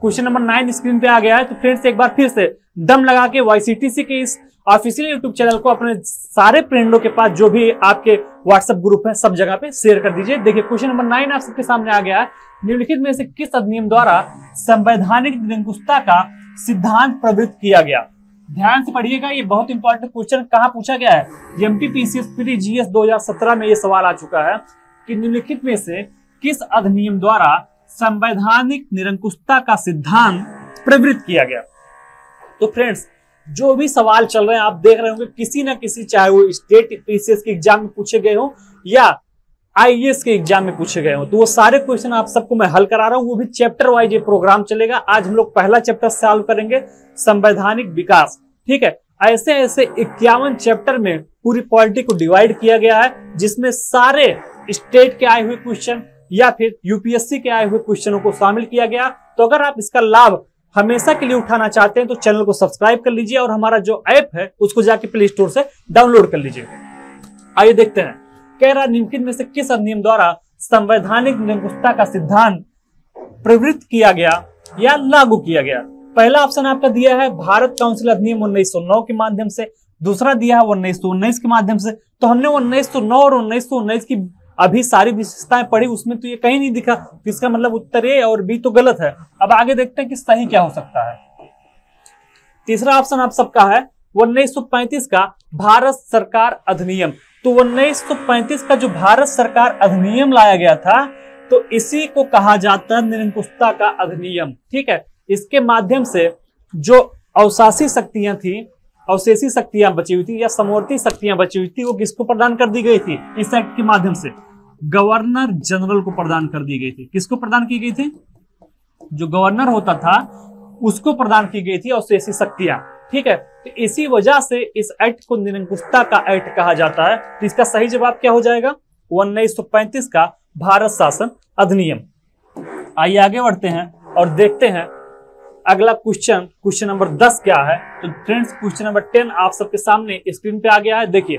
Speaker 1: क्वेश्चन नंबर नाइन स्क्रीन पे आ गया है तो फ्रेंड्स एक बार फिर से दम लगा के वाईसीटीसी के इस ऑफिशियल यूट्यूब चैनल को अपने सारे फ्रेंडों के पास जो भी आपके व्हाट्सएप ग्रुप है सब जगह पे शेयर कर दीजिए देखिए क्वेश्चन नंबर नाइन आप सबके सामने आ गया है निम्नलिखित में से किस अधिनियम द्वारा संवैधानिक निरंकुशता का सिद्धांत प्रवृत्त किया गया ध्यान से पढ़िएगा ये बहुत इंपॉर्टेंट क्वेश्चन कहाँ पूछा गया है जेएमटी एस प्री हजार सत्रह में ये सवाल आ चुका है कि निम्नलिखित में से किस अधिनियम द्वारा संवैधानिक निरंकुशता का सिद्धांत प्रवृत्त किया गया तो फ्रेंड्स जो भी सवाल चल रहे हैं आप देख रहे होंगे किसी ना किसी चाहे वो स्टेट पीसीएस के एग्जाम में पूछे गए हो या आईएएस के एग्जाम में पूछे गए हो तो वो सारे क्वेश्चन आप सबको मैं हल करा रहा हूँ वो भी चैप्टर वाइज ये प्रोग्राम चलेगा आज हम लोग पहला चैप्टर सॉल्व करेंगे संवैधानिक विकास ठीक है ऐसे ऐसे इक्यावन चैप्टर में पूरी पॉलिटी को डिवाइड किया गया है जिसमें सारे स्टेट के आए हुए क्वेश्चन या फिर यूपीएससी के आए हुए क्वेश्चनों को शामिल किया गया तो अगर आप इसका लाभ हमेशा के लिए उठाना चाहते हैं तो चैनल को सब्सक्राइब कर लीजिए और हमारा जो ऐप है उसको जाके प्ले स्टोर से डाउनलोड कर लीजिए आइए देखते हैं कह रहा निम्नलिखित में से किस अधिनियम द्वारा संवैधानिक निरंकुशता का सिद्धांत प्रवृत्त किया गया या लागू किया गया पहला ऑप्शन आपका दिया है भारत काउंसिल अधिनियम उन्नीस के माध्यम से दूसरा दिया है उन्नीस के माध्यम से तो हमने उन्नीस और उन्नीस उन्नीस की अभी सारी विशेषताएं पढ़ी उसमें तो ये कहीं नहीं दिखा इसका मतलब उत्तर ए और बी तो गलत है अब आगे देखते हैं कि सही क्या हो सकता है तीसरा ऑप्शन आप सबका है उन्नीस का भारत सरकार अधिनियम तो उन्नीस का जो भारत सरकार अधिनियम लाया गया था तो इसी को कहा जाता है निरंकुशता का अधिनियम ठीक है इसके माध्यम से जो अवशासी शक्तियां थी अवशेषी शक्तियां बची हुई थी या समवर्ती शक्तियां बची हुई थी वो किसको प्रदान कर दी गई थी इस एक्ट के माध्यम से गवर्नर जनरल को प्रदान कर दी गई थी किसको प्रदान की गई थी जो गवर्नर होता था उसको प्रदान की गई थी अवशेषी शक्तियां ठीक है तो इसी वजह से इस एक्ट को निरंकुशता का एक्ट कहा जाता है तो इसका सही जवाब क्या हो जाएगा उन्नीस का भारत शासन अधिनियम आइए आगे बढ़ते हैं और देखते हैं अगला क्वेश्चन क्वेश्चन नंबर दस क्या है तो फ्रेंड्स क्वेश्चन नंबर टेन आप सबके सामने स्क्रीन पे आ गया है देखिए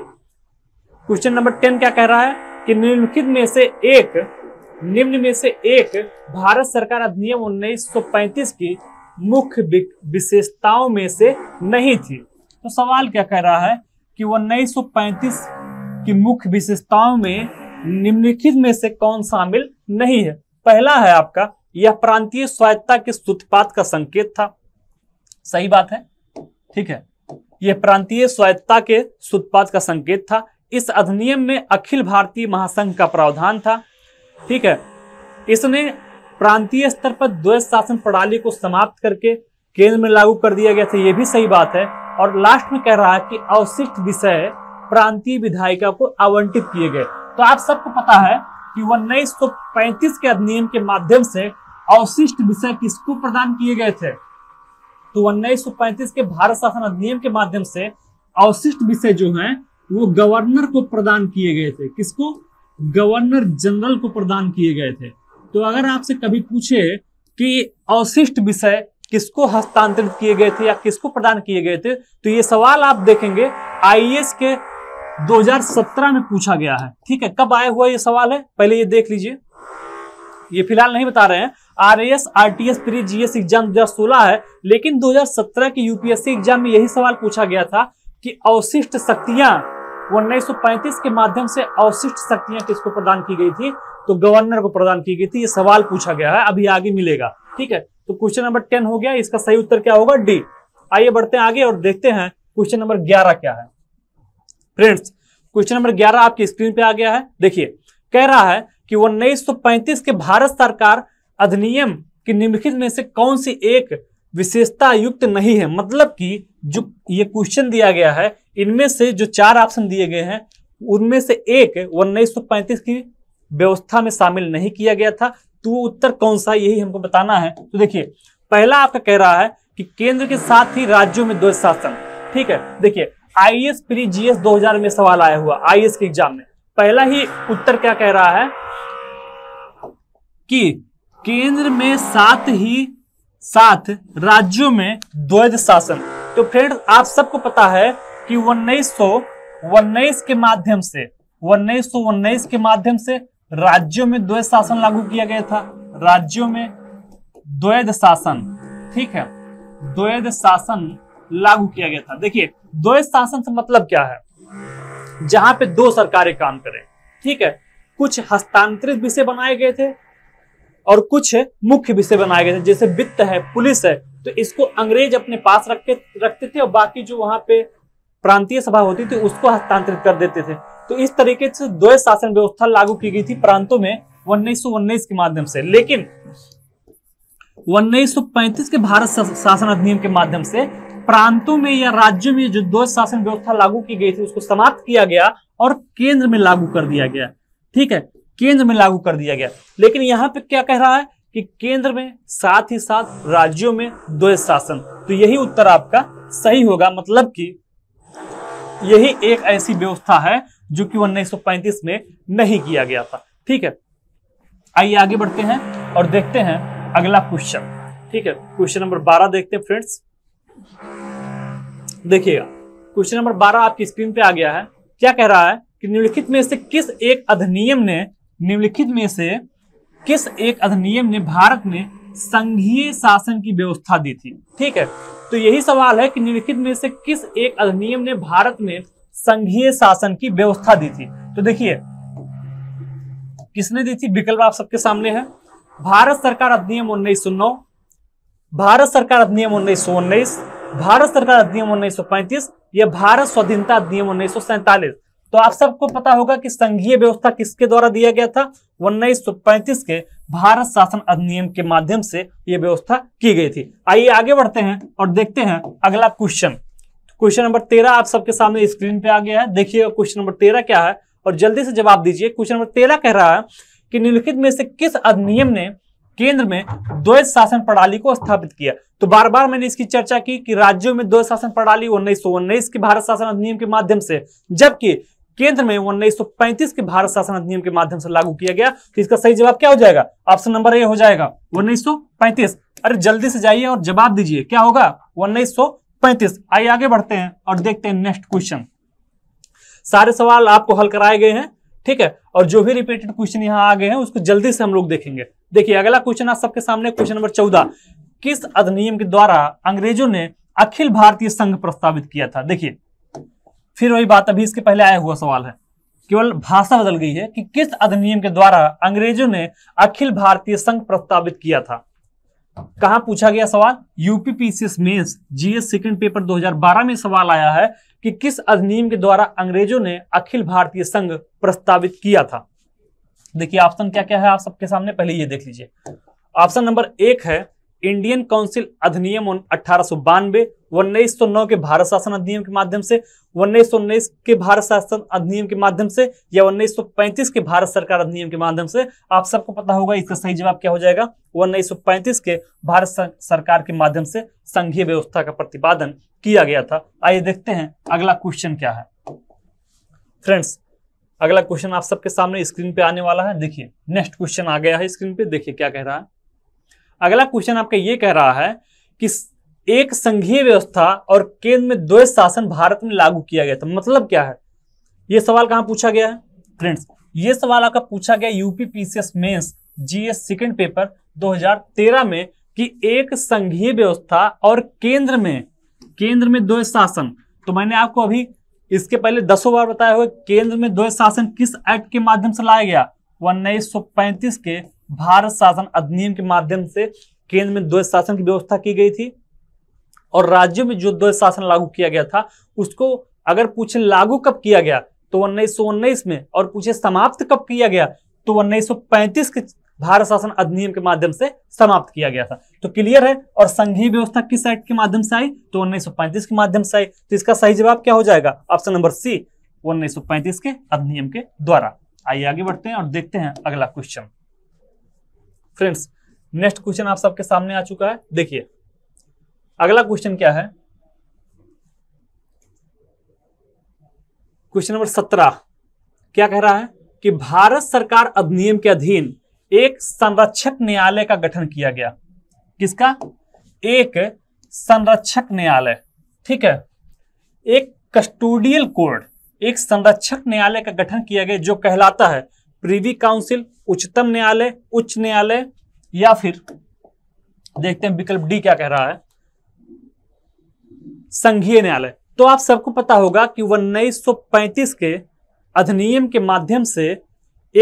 Speaker 1: क्वेश्चन नंबर टेन क्या कह रहा है कि निम्नलिखित में से एक निम्न में से एक भारत सरकार अधिनियम 1935 की मुख्य विशेषताओं में से नहीं थी तो सवाल क्या कह रहा है कि उन्नीस सौ की मुख्य विशेषताओं में निम्नलिखित में से कौन शामिल नहीं है पहला है आपका यह प्रांतीय स्वायत्ता के सूत्रपात का संकेत था सही बात है ठीक है यह प्रांतीय स्वायत्ता के सूत्रपात का संकेत था इस अधिनियम में अखिल भारतीय महासंघ का प्रावधान था ठीक है इसने प्रांतीय स्तर पर द्वैत शासन प्रणाली को समाप्त करके केंद्र में लागू कर दिया गया था ये भी सही बात है और लास्ट में कह रहा है कि अवशिष्ट विषय प्रांतीय विधायिका को आवंटित किए गए तो आप सबको पता है कि उन्नीस के अधिनियम के माध्यम से अवशिष्ट विषय किसको प्रदान किए गए थे तो उन्नीस के भारत शासन अधिनियम के माध्यम से अवशिष्ट विषय जो है वो गवर्नर को प्रदान किए गए थे किसको गवर्नर जनरल को प्रदान किए गए थे तो अगर आपसे कभी पूछे कि अवशिष्ट विषय किसको हस्तांतरित किए गए थे या किसको प्रदान किए गए थे तो ये सवाल आप देखेंगे आईएएस के 2017 में पूछा गया है ठीक है कब आया हुआ ये सवाल है पहले ये देख लीजिए ये फिलहाल नहीं बता रहे हैं R S R T S pre G S exam दो हजार सोलह है लेकिन दो हजार सत्रह के यूपीएससी एग्जाम में यही सवाल पूछा गया था कि अवशिष्ट शक्तियां वो 1935 के माध्यम से अवशिष्ट शक्तियां किसको प्रदान की गई थी तो गवर्नर को प्रदान की गई थी ये सवाल पूछा गया है अभी आगे मिलेगा ठीक है तो क्वेश्चन नंबर टेन हो गया इसका सही उत्तर क्या होगा डी आइए बढ़ते हैं आगे और देखते हैं क्वेश्चन नंबर ग्यारह क्या है फ्रेंड्स क्वेश्चन नंबर ग्यारह आपकी स्क्रीन पे आ गया है देखिए कह रहा है कि उन्नीस के भारत सरकार अधिनियम की निम्नलिखित में से कौन सी एक विशेषता युक्त नहीं है मतलब कि जो ये क्वेश्चन दिया गया है इनमें से जो चार ऑप्शन दिए गए हैं उनमें से एक उन्नीस की व्यवस्था में शामिल नहीं किया गया था तो उत्तर कौन सा यही हमको बताना है तो देखिए पहला आपका कह रहा है कि केंद्र के साथ ही राज्यों में द्वैत शासन ठीक है देखिए I S pre G S दो में सवाल आया हुआ आई के एग्जाम में पहला ही उत्तर क्या कह रहा है कि केंद्र में साथ ही साथ राज्यों में द्वैध शासन तो फ्रेंड्स आप सबको पता है कि उन्नीस सौ उन्नीस के माध्यम से उन्नीस सौ उन्नीस के माध्यम से राज्यों में द्वैध शासन लागू किया गया था राज्यों में द्वैध शासन ठीक है द्वैध शासन लागू किया गया था देखिए द्वैध शासन से मतलब क्या है जहां पे दो सरकारें काम करें ठीक है कुछ हस्तांतरित विषय बनाए गए थे और कुछ मुख्य विषय बनाए गए थे जैसे वित्त है पुलिस है तो इसको अंग्रेज अपने पास रखते रखते थे और बाकी जो वहां पे प्रांतीय सभा होती थी उसको हस्तांतरित कर देते थे तो इस तरीके से द्वैत शासन व्यवस्था लागू की गई थी प्रांतों में उन्नीस के माध्यम से लेकिन उन्नीस के भारत शासन अधिनियम के माध्यम से प्रांतों में या राज्यों में जो द्वैत शासन व्यवस्था लागू की गई थी उसको समाप्त किया गया और केंद्र में लागू कर दिया गया ठीक है केंद्र में लागू कर दिया गया लेकिन यहां पे क्या कह रहा है कि केंद्र में साथ ही साथ राज्यों में द्वैत शासन तो यही उत्तर आपका सही होगा मतलब कि यही एक ऐसी व्यवस्था है जो कि उन्नीस में नहीं किया गया था ठीक है आइए आगे बढ़ते हैं और देखते हैं अगला क्वेश्चन ठीक है क्वेश्चन नंबर 12 देखते हैं फ्रेंड्स देखिएगा क्वेश्चन नंबर 12 आपकी स्क्रीन पे आ गया है क्या कह रहा है कि निम्नलिखित में से किस एक अधिनियम ने निम्नलिखित में से किस एक अधिनियम ने भारत में संघीय शासन की व्यवस्था दी थी ठीक है तो यही सवाल है कि निम्नलिखित में से किस एक अधिनियम ने भारत में संघीय शासन की व्यवस्था दी थी तो देखिए किसने दी थी विकल्प आप सबके सामने है भारत सरकार अधिनियम उन्नीस भारत सरकार अधिनियम उन्नीस भारत सरकार अधिनियम उन्नीस यह भारत स्वाधीनता अधिनियम उन्नीस तो आप सबको पता होगा कि संघीय व्यवस्था किसके द्वारा दिया गया था उन्नीस के भारत शासन अधिनियम के माध्यम से यह व्यवस्था की गई थी आइए आगे बढ़ते हैं और देखते हैं अगला क्वेश्चन क्वेश्चन नंबर तेरह आप सबके सामने स्क्रीन पे आ गया है देखिएगा क्वेश्चन नंबर तेरह क्या है और जल्दी से जवाब दीजिए क्वेश्चन नंबर तेरह कह रहा है कि निम्नलिखित में से किस अधिनियम ने केंद्र में द्वैत शासन प्रणाली को स्थापित किया तो बार बार मैंने इसकी चर्चा की कि राज्यों में द्वैत शासन प्रणाली उन्नीस सौ उन्नीस की भारत शासन अधिनियम के माध्यम से जबकि केंद्र में उन्नीस के भारत शासन अधिनियम के माध्यम से लागू किया गया तो इसका सही जवाब क्या हो जाएगा ऑप्शन नंबर ए हो जाएगा उन्नीस अरे जल्दी से जाइए और जवाब दीजिए क्या होगा उन्नीस आइए आगे बढ़ते हैं और देखते हैं नेक्स्ट क्वेश्चन सारे सवाल आपको हल कराए गए हैं ठीक है और जो भी रिपीटेड क्वेश्चन यहाँ आ गए हैं उसको जल्दी से हम लोग देखेंगे देखिए अगला क्वेश्चन आप सबके सामने क्वेश्चन नंबर चौदह किस अधिनियम के द्वारा अंग्रेजों ने अखिल भारतीय संघ प्रस्तावित किया था देखिए फिर वही बात अभी इसके पहले आया हुआ सवाल है केवल भाषा बदल गई है कि किस अधिनियम के द्वारा अंग्रेजों ने अखिल भारतीय संघ प्रस्तावित किया था कहा पूछा गया सवाल UPPCS mains GS second paper 2012 में सवाल आया है कि किस अधिनियम के द्वारा अंग्रेजों ने अखिल भारतीय संघ प्रस्तावित किया था देखिए ऑप्शन क्या क्या है आप सबके सामने पहले ये देख लीजिए ऑप्शन नंबर एक है इंडियन काउंसिल अधिनियम अठारह सौ बानवे उन्नीस सौ नौ के भारत शासन अधिनियम के माध्यम से उन्नीस सौ उन्नीस के भारत शासन अधिनियम के माध्यम से या उन्नीस सौ पैंतीस के भारत सरकार अधिनियम के माध्यम से आप सबको पता होगा इसका सही जवाब क्या हो जाएगा उन्नीस सौ पैंतीस के भारत सरकार के माध्यम से संघीय व्यवस्था का प्रतिपादन किया गया था आइए देखते हैं अगला क्वेश्चन क्या है फ्रेंड्स अगला क्वेश्चन आप सबके सामने स्क्रीन पे आने वाला है देखिए नेक्स्ट क्वेश्चन आ गया है स्क्रीन पे देखिए क्या कह रहा है अगला क्वेश्चन आपका ये कह रहा है कि एक संघीय व्यवस्था और केंद्र में द्वैत शासन भारत में लागू किया गया था मतलब क्या है ये सवाल कहाँ पूछा गया है फ्रेंड्स ये सवाल आपका पूछा गया UP PCS mains GS second paper 2013 में कि एक संघीय व्यवस्था और केंद्र में केंद्र में द्वैत शासन तो मैंने आपको अभी इसके पहले दसों बार बताया हुआ केंद्र में द्वैत शासन किस एक्ट के माध्यम से लाया गया उन्नीस के भारत शासन अधिनियम के माध्यम से केंद्र में द्वैत शासन की व्यवस्था की गई थी और राज्यों में जो द्वैत शासन लागू किया गया था उसको अगर पूछे लागू कब किया गया तो उन्नीस में और पूछे समाप्त कब किया गया तो पैंतीस के भारत शासन अधिनियम के माध्यम से समाप्त किया गया था तो क्लियर है और संघीय व्यवस्था किस एक्ट के माध्यम से आई तो पैंतीस के माध्यम से आई तो इसका सही जवाब क्या हो जाएगा ऑप्शन नंबर सी पैंतीस के अधिनियम के द्वारा आइए आगे बढ़ते हैं और देखते हैं अगला क्वेश्चन फ्रेंड्स नेक्स्ट क्वेश्चन आप सबके सामने आ चुका है देखिए अगला क्वेश्चन क्या है क्वेश्चन नंबर सत्रह क्या कह रहा है कि भारत सरकार अधिनियम के अधीन एक संरक्षक न्यायालय का गठन किया गया किसका एक संरक्षक न्यायालय ठीक है एक कस्टोडियल कोर्ट एक संरक्षक न्यायालय का गठन किया गया जो कहलाता है प्रीवी काउंसिल उच्चतम न्यायालय उच्च न्यायालय या फिर देखते हैं विकल्प डी क्या कह रहा है संघीय न्यायालय तो आप सबको पता होगा कि उन्नीस के अधिनियम के माध्यम से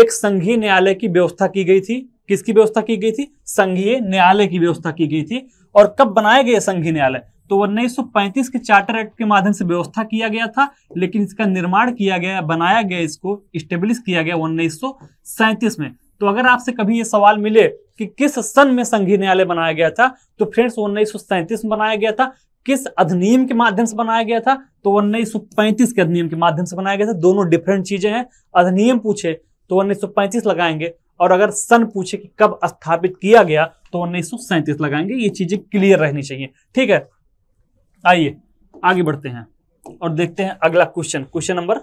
Speaker 1: एक संघीय न्यायालय की व्यवस्था की गई थी किसकी व्यवस्था की गई थी संघीय न्यायालय की व्यवस्था की गई थी और कब बनाया गया संघीय न्यायालय तो 1935 के चार्टर एक्ट के माध्यम से व्यवस्था किया गया था लेकिन इसका निर्माण किया गया बनाया गया इसको स्टेब्लिश किया गया उन्नीस में तो अगर आपसे कभी ये सवाल मिले कि किस सन में संघीय न्यायालय बनाया गया था तो फ्रेंड्स उन्नीस में बनाया गया था किस अधिनियम के माध्यम से बनाया गया था तो 1935 के अधिनियम के माध्यम से बनाया गया था दोनों डिफरेंट चीजें हैं अधिनियम पूछे तो 1935 लगाएंगे और अगर सन पूछे कि कब स्थापित किया गया तो उन्नीस लगाएंगे ये चीजें क्लियर रहनी चाहिए ठीक है आइए आगे बढ़ते हैं और देखते हैं अगला क्वेश्चन क्वेश्चन नंबर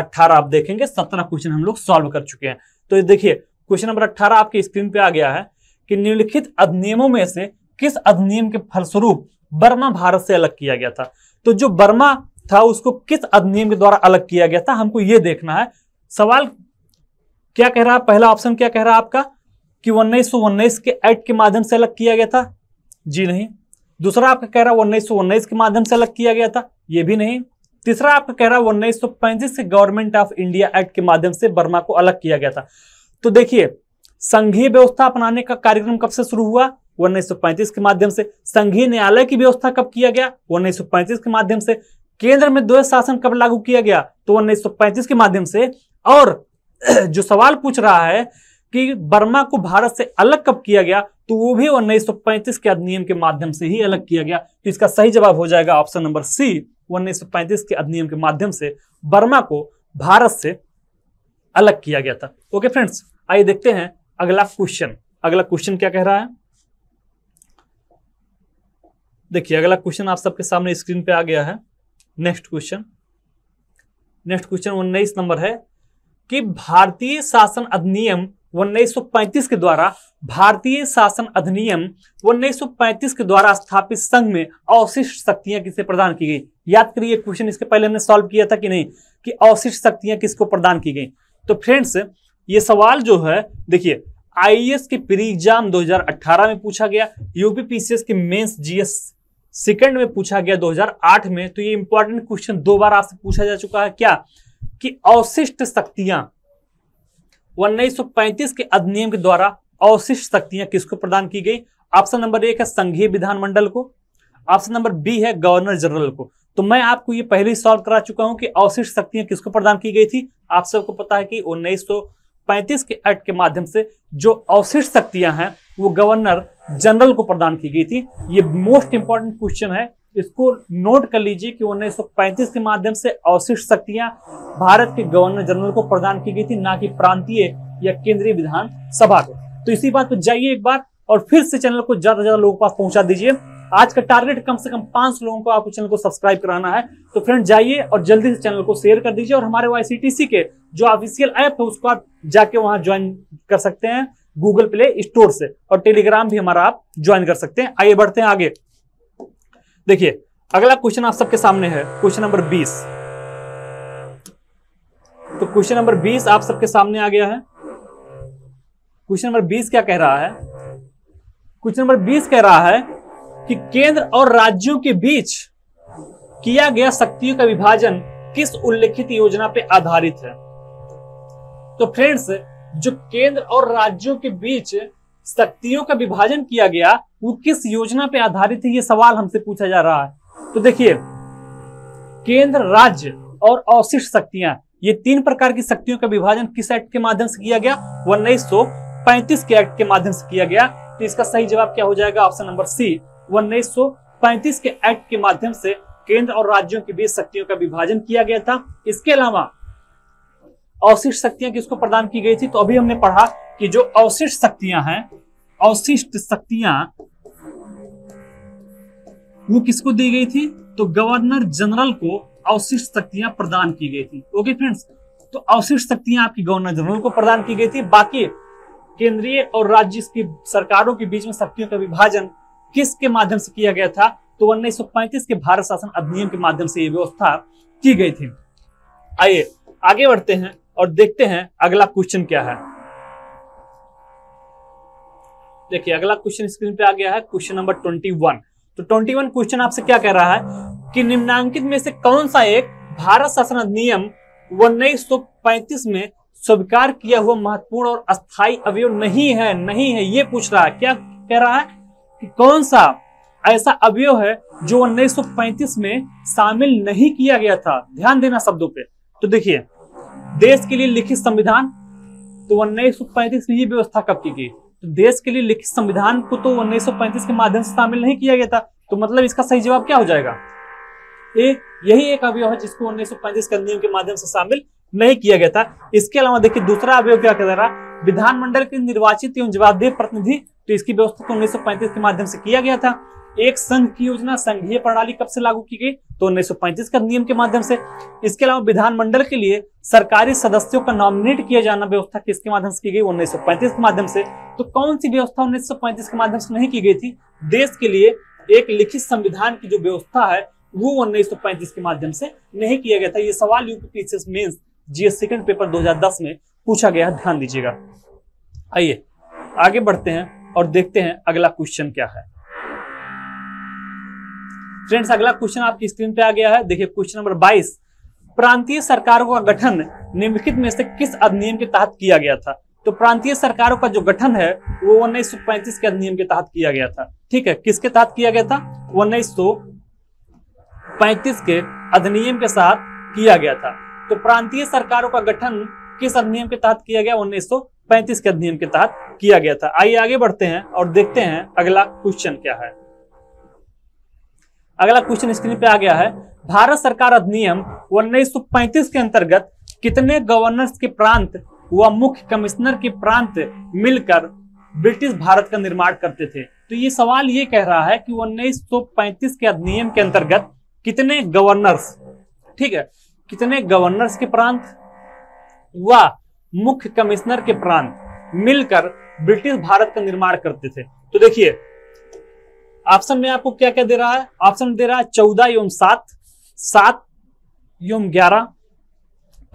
Speaker 1: 18 आप देखेंगे 17 क्वेश्चन हम लोग सॉल्व कर चुके हैं तो ये देखिए क्वेश्चन नंबर 18 आपके स्क्रीन पे आ गया है कि निम्नलिखित अधिनियमों में से किस अधिनियम के फलस्वरूप बर्मा भारत से अलग किया गया था तो जो बर्मा था उसको किस अधिनियम के द्वारा अलग किया गया था हमको ये देखना है सवाल क्या कह रहा है पहला ऑप्शन क्या कह रहा है आपका कि उन्नीस के एक्ट के माध्यम से अलग किया गया था जी नहीं दूसरा आपका कह रहा उन्नीस सौ उन्नीस के माध्यम से अलग किया गया था यह भी नहीं तीसरा आपका कह रहा उन्नीस सौ पैंतीस के गवर्नमेंट ऑफ इंडिया एक्ट के माध्यम से बर्मा को अलग किया गया था तो देखिए संघीय व्यवस्था अपनाने का कार्यक्रम कब से शुरू हुआ पैंतीस के माध्यम से संघीय न्यायालय की व्यवस्था कब किया गया पैंतीस के माध्यम से केंद्र में द्वैत शासन कब लागू किया गया तो पैंतीस के माध्यम से और जो सवाल पूछ रहा है कि बर्मा को भारत से अलग कब किया गया तो वो भी पैंतीस के अधिनियम के माध्यम से ही अलग किया गया तो इसका सही जवाब हो जाएगा ऑप्शन नंबर सी पैंतीस के अधिनियम के माध्यम से बर्मा को भारत से अलग किया गया था ओके फ्रेंड्स आइए देखते हैं अगला क्वेश्चन अगला क्वेश्चन क्या कह रहा है देखिए अगला क्वेश्चन आप सबके सामने स्क्रीन पे आ गया है नेक्स्ट क्वेश्चन नेक्स्ट क्वेश्चन उन्नीस नंबर है कि भारतीय शासन अधिनियम 1935 के द्वारा भारतीय शासन अधिनियम 1935 के द्वारा स्थापित संघ में अवशिष्ट शक्तियां किसे प्रदान की गई याद करिए क्वेश्चन इसके पहले हमने सॉल्व किया था कि नहीं कि अवशिष्ट शक्तियां किसको प्रदान की गई तो फ्रेंड्स ये सवाल जो है देखिए आईएएस के प्री एग्जाम 2018 में पूछा गया यूपीपीसीएस के मेन्स जीएस सेकेंड में पूछा गया 2008 में तो ये इंपॉर्टेंट क्वेश्चन दो बार आपसे पूछा जा चुका है क्या कि अवशिष्ट शक्तियां 1935 के अधिनियम के द्वारा अवशिष्ट शक्तियां किसको प्रदान की गई ऑप्शन नंबर एक है संघीय विधानमंडल को ऑप्शन नंबर बी है गवर्नर जनरल को तो मैं आपको ये पहले ही सॉल्व करा चुका हूं कि अवशिष्ट शक्तियां किसको प्रदान की गई थी आप सबको पता है कि पैंतीस के एक्ट के माध्यम से जो अवशिष्ट शक्तियां हैं वो गवर्नर जनरल को प्रदान की गई थी ये मोस्ट इंपॉर्टेंट क्वेश्चन है इसको नोट कर लीजिए कि 1935 के माध्यम से अवशिष्ट शक्तियां भारत के गवर्नर जनरल को प्रदान की गई थी ना कि प्रांतीय या केंद्रीय विधान सभा को तो इसी बात पर जाइए एक बार और फिर से चैनल को ज्यादा से ज्यादा लोगों के पास पहुंचा दीजिए आज का टारगेट कम से कम पांच लोगों को आपको चैनल को सब्सक्राइब कराना है तो फ्रेंड जाइए और जल्दी से चैनल को शेयर कर दीजिए और हमारे वाई के जो ऑफिशियल ऐप है उसको आप जाके वहां ज्वाइन कर सकते हैं गूगल प्ले स्टोर से और टेलीग्राम भी हमारा आप ज्वाइन कर सकते हैं आइए बढ़ते हैं आगे देखिए अगला क्वेश्चन आप सबके सामने है क्वेश्चन नंबर 20 तो क्वेश्चन नंबर 20 आप सबके सामने आ गया है क्वेश्चन नंबर 20 क्या कह रहा है क्वेश्चन नंबर 20 कह रहा है कि केंद्र और राज्यों के बीच किया गया शक्तियों का विभाजन किस उल्लेखित योजना पर आधारित है तो फ्रेंड्स जो केंद्र और राज्यों के बीच शक्तियों का विभाजन किया गया वो किस योजना पे आधारित है ये सवाल हमसे पूछा जा रहा है तो देखिए केंद्र राज्य और अवशिष्ट शक्तियां ये तीन प्रकार की शक्तियों का विभाजन किस एक्ट के माध्यम से किया गया उन्नीस सौ पैंतीस के एक्ट के माध्यम से किया गया तो इसका सही जवाब क्या हो जाएगा ऑप्शन नंबर सी उन्नीस सौ पैंतीस के एक्ट के माध्यम से केंद्र और राज्यों के बीच शक्तियों का विभाजन किया गया था इसके अलावा अवशिष्ट शक्तियां किसको प्रदान की गई थी तो अभी हमने पढ़ा कि जो अवशिष्ट शक्तियां हैं अवशिष्ट शक्तियां वो किसको दी गई थी तो गवर्नर जनरल को अवशिष्ट शक्तियां प्रदान की गई थी ओके फ्रेंड्स तो अवशिष्ट शक्तियां आपकी गवर्नर जनरल को प्रदान की गई थी बाकी केंद्रीय और राज्य की सरकारों के बीच में शक्तियों का विभाजन किसके माध्यम से किया गया था तो पैंतीस के भारत शासन अधिनियम के माध्यम से ये व्यवस्था की गई थी आइए आगे बढ़ते हैं और देखते हैं अगला क्वेश्चन क्या है देखिए अगला क्वेश्चन स्क्रीन पे आ गया है क्वेश्चन नंबर ट्वेंटी वन तो ट्वेंटी वन क्वेश्चन आपसे क्या कह रहा है कि निम्नांकित में से कौन सा एक भारत शासन अधिनियम उन्नीस सौ पैंतीस में स्वीकार किया हुआ महत्वपूर्ण और अस्थायी अवयव नहीं है नहीं है ये पूछ रहा है क्या कह रहा है कि कौन सा ऐसा अवयव है जो 1935 में शामिल नहीं किया गया था ध्यान देना शब्दों पे तो देखिए देश के लिए लिखित संविधान तो 1935 में ये व्यवस्था कब की गई तो देश के लिए लिखित संविधान को तो उन्नीस के माध्यम से शामिल नहीं किया गया था तो मतलब इसका सही जवाब क्या हो जाएगा ए यही एक अवयव है जिसको उन्नीस के अधिनियम के माध्यम से शामिल नहीं किया गया था इसके अलावा देखिए दूसरा अवयव क्या कह रहा विधानमंडल के निर्वाचित एवं जवाबदेह प्रतिनिधि तो इसकी व्यवस्था तो उन्नीस के माध्यम से किया गया था एक संघ की योजना संघीय प्रणाली कब से लागू की गई तो उन्नीस का नियम के माध्यम से इसके अलावा विधानमंडल के लिए सरकारी सदस्यों का नॉमिनेट किया जाना व्यवस्था किसके माध्यम से की गई उन्नीस के माध्यम से तो कौन सी व्यवस्था उन्नीस के माध्यम से नहीं की गई थी देश के लिए एक लिखित संविधान की जो व्यवस्था है वो उन्नीस के माध्यम से नहीं किया गया था ये सवाल UPPCS mains GS second paper 2010 में पूछा गया ध्यान दीजिएगा आइए आगे बढ़ते हैं और देखते हैं अगला क्वेश्चन क्या है फ्रेंड्स अगला क्वेश्चन आपकी स्क्रीन पे आ गया है देखिए क्वेश्चन नंबर बाईस प्रांतीय सरकारों का गठन निम्नलिखित में से किस अधिनियम के तहत किया गया था तो प्रांतीय सरकारों का जो गठन है वो उन्नीस के अधिनियम के तहत किया गया था ठीक है किसके तहत किया गया था उन्नीस के अधिनियम के साथ किया गया था तो प्रांतीय सरकारों का गठन किस अधिनियम के तहत किया गया उन्नीस के अधिनियम के तहत किया गया था आइए आगे बढ़ते हैं और देखते हैं अगला क्वेश्चन क्या है अगला क्वेश्चन स्क्रीन पे आ गया है भारत सरकार अधिनियम उन्नीस के अंतर्गत कितने गवर्नर्स के प्रांत व मुख्य कमिश्नर के प्रांत मिलकर ब्रिटिश भारत का निर्माण करते थे तो ये सवाल ये कह रहा है कि उन्नीस के अधिनियम के अंतर्गत कितने गवर्नर्स ठीक है कितने गवर्नर्स के प्रांत व मुख्य कमिश्नर के प्रांत मिलकर ब्रिटिश भारत का निर्माण करते थे तो देखिए ऑप्शन में आपको क्या क्या दे रहा है ऑप्शन दे रहा है चौदह एवं सात सात एवं ग्यारह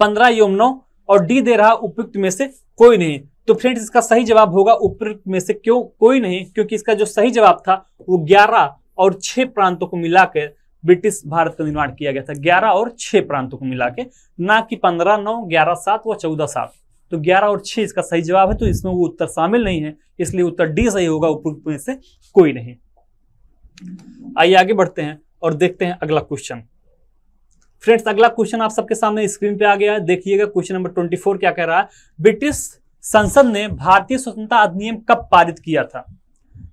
Speaker 1: पंद्रह एवं नौ और डी दे रहा उपयुक्त में से कोई नहीं तो फ्रेंड्स इसका सही जवाब होगा उपयुक्त में से क्यों कोई नहीं क्योंकि इसका जो सही जवाब था वो ग्यारह और छह प्रांतों को मिलाकर ब्रिटिश भारत का निर्माण किया गया था ग्यारह और छह प्रांतों को मिला के ना कि पंद्रह नौ ग्यारह सात व चौदह सात तो ग्यारह और छह इसका सही जवाब है तो इसमें वो उत्तर शामिल नहीं है इसलिए उत्तर डी सही होगा उपयुक्त में से कोई नहीं आइए आगे बढ़ते हैं और देखते हैं अगला क्वेश्चन फ्रेंड्स अगला क्वेश्चन आप सबके सामने स्क्रीन पे आ गया है देखिएगा क्वेश्चन नंबर 24 क्या कह रहा है ब्रिटिश संसद ने भारतीय स्वतंत्रता अधिनियम कब पारित किया था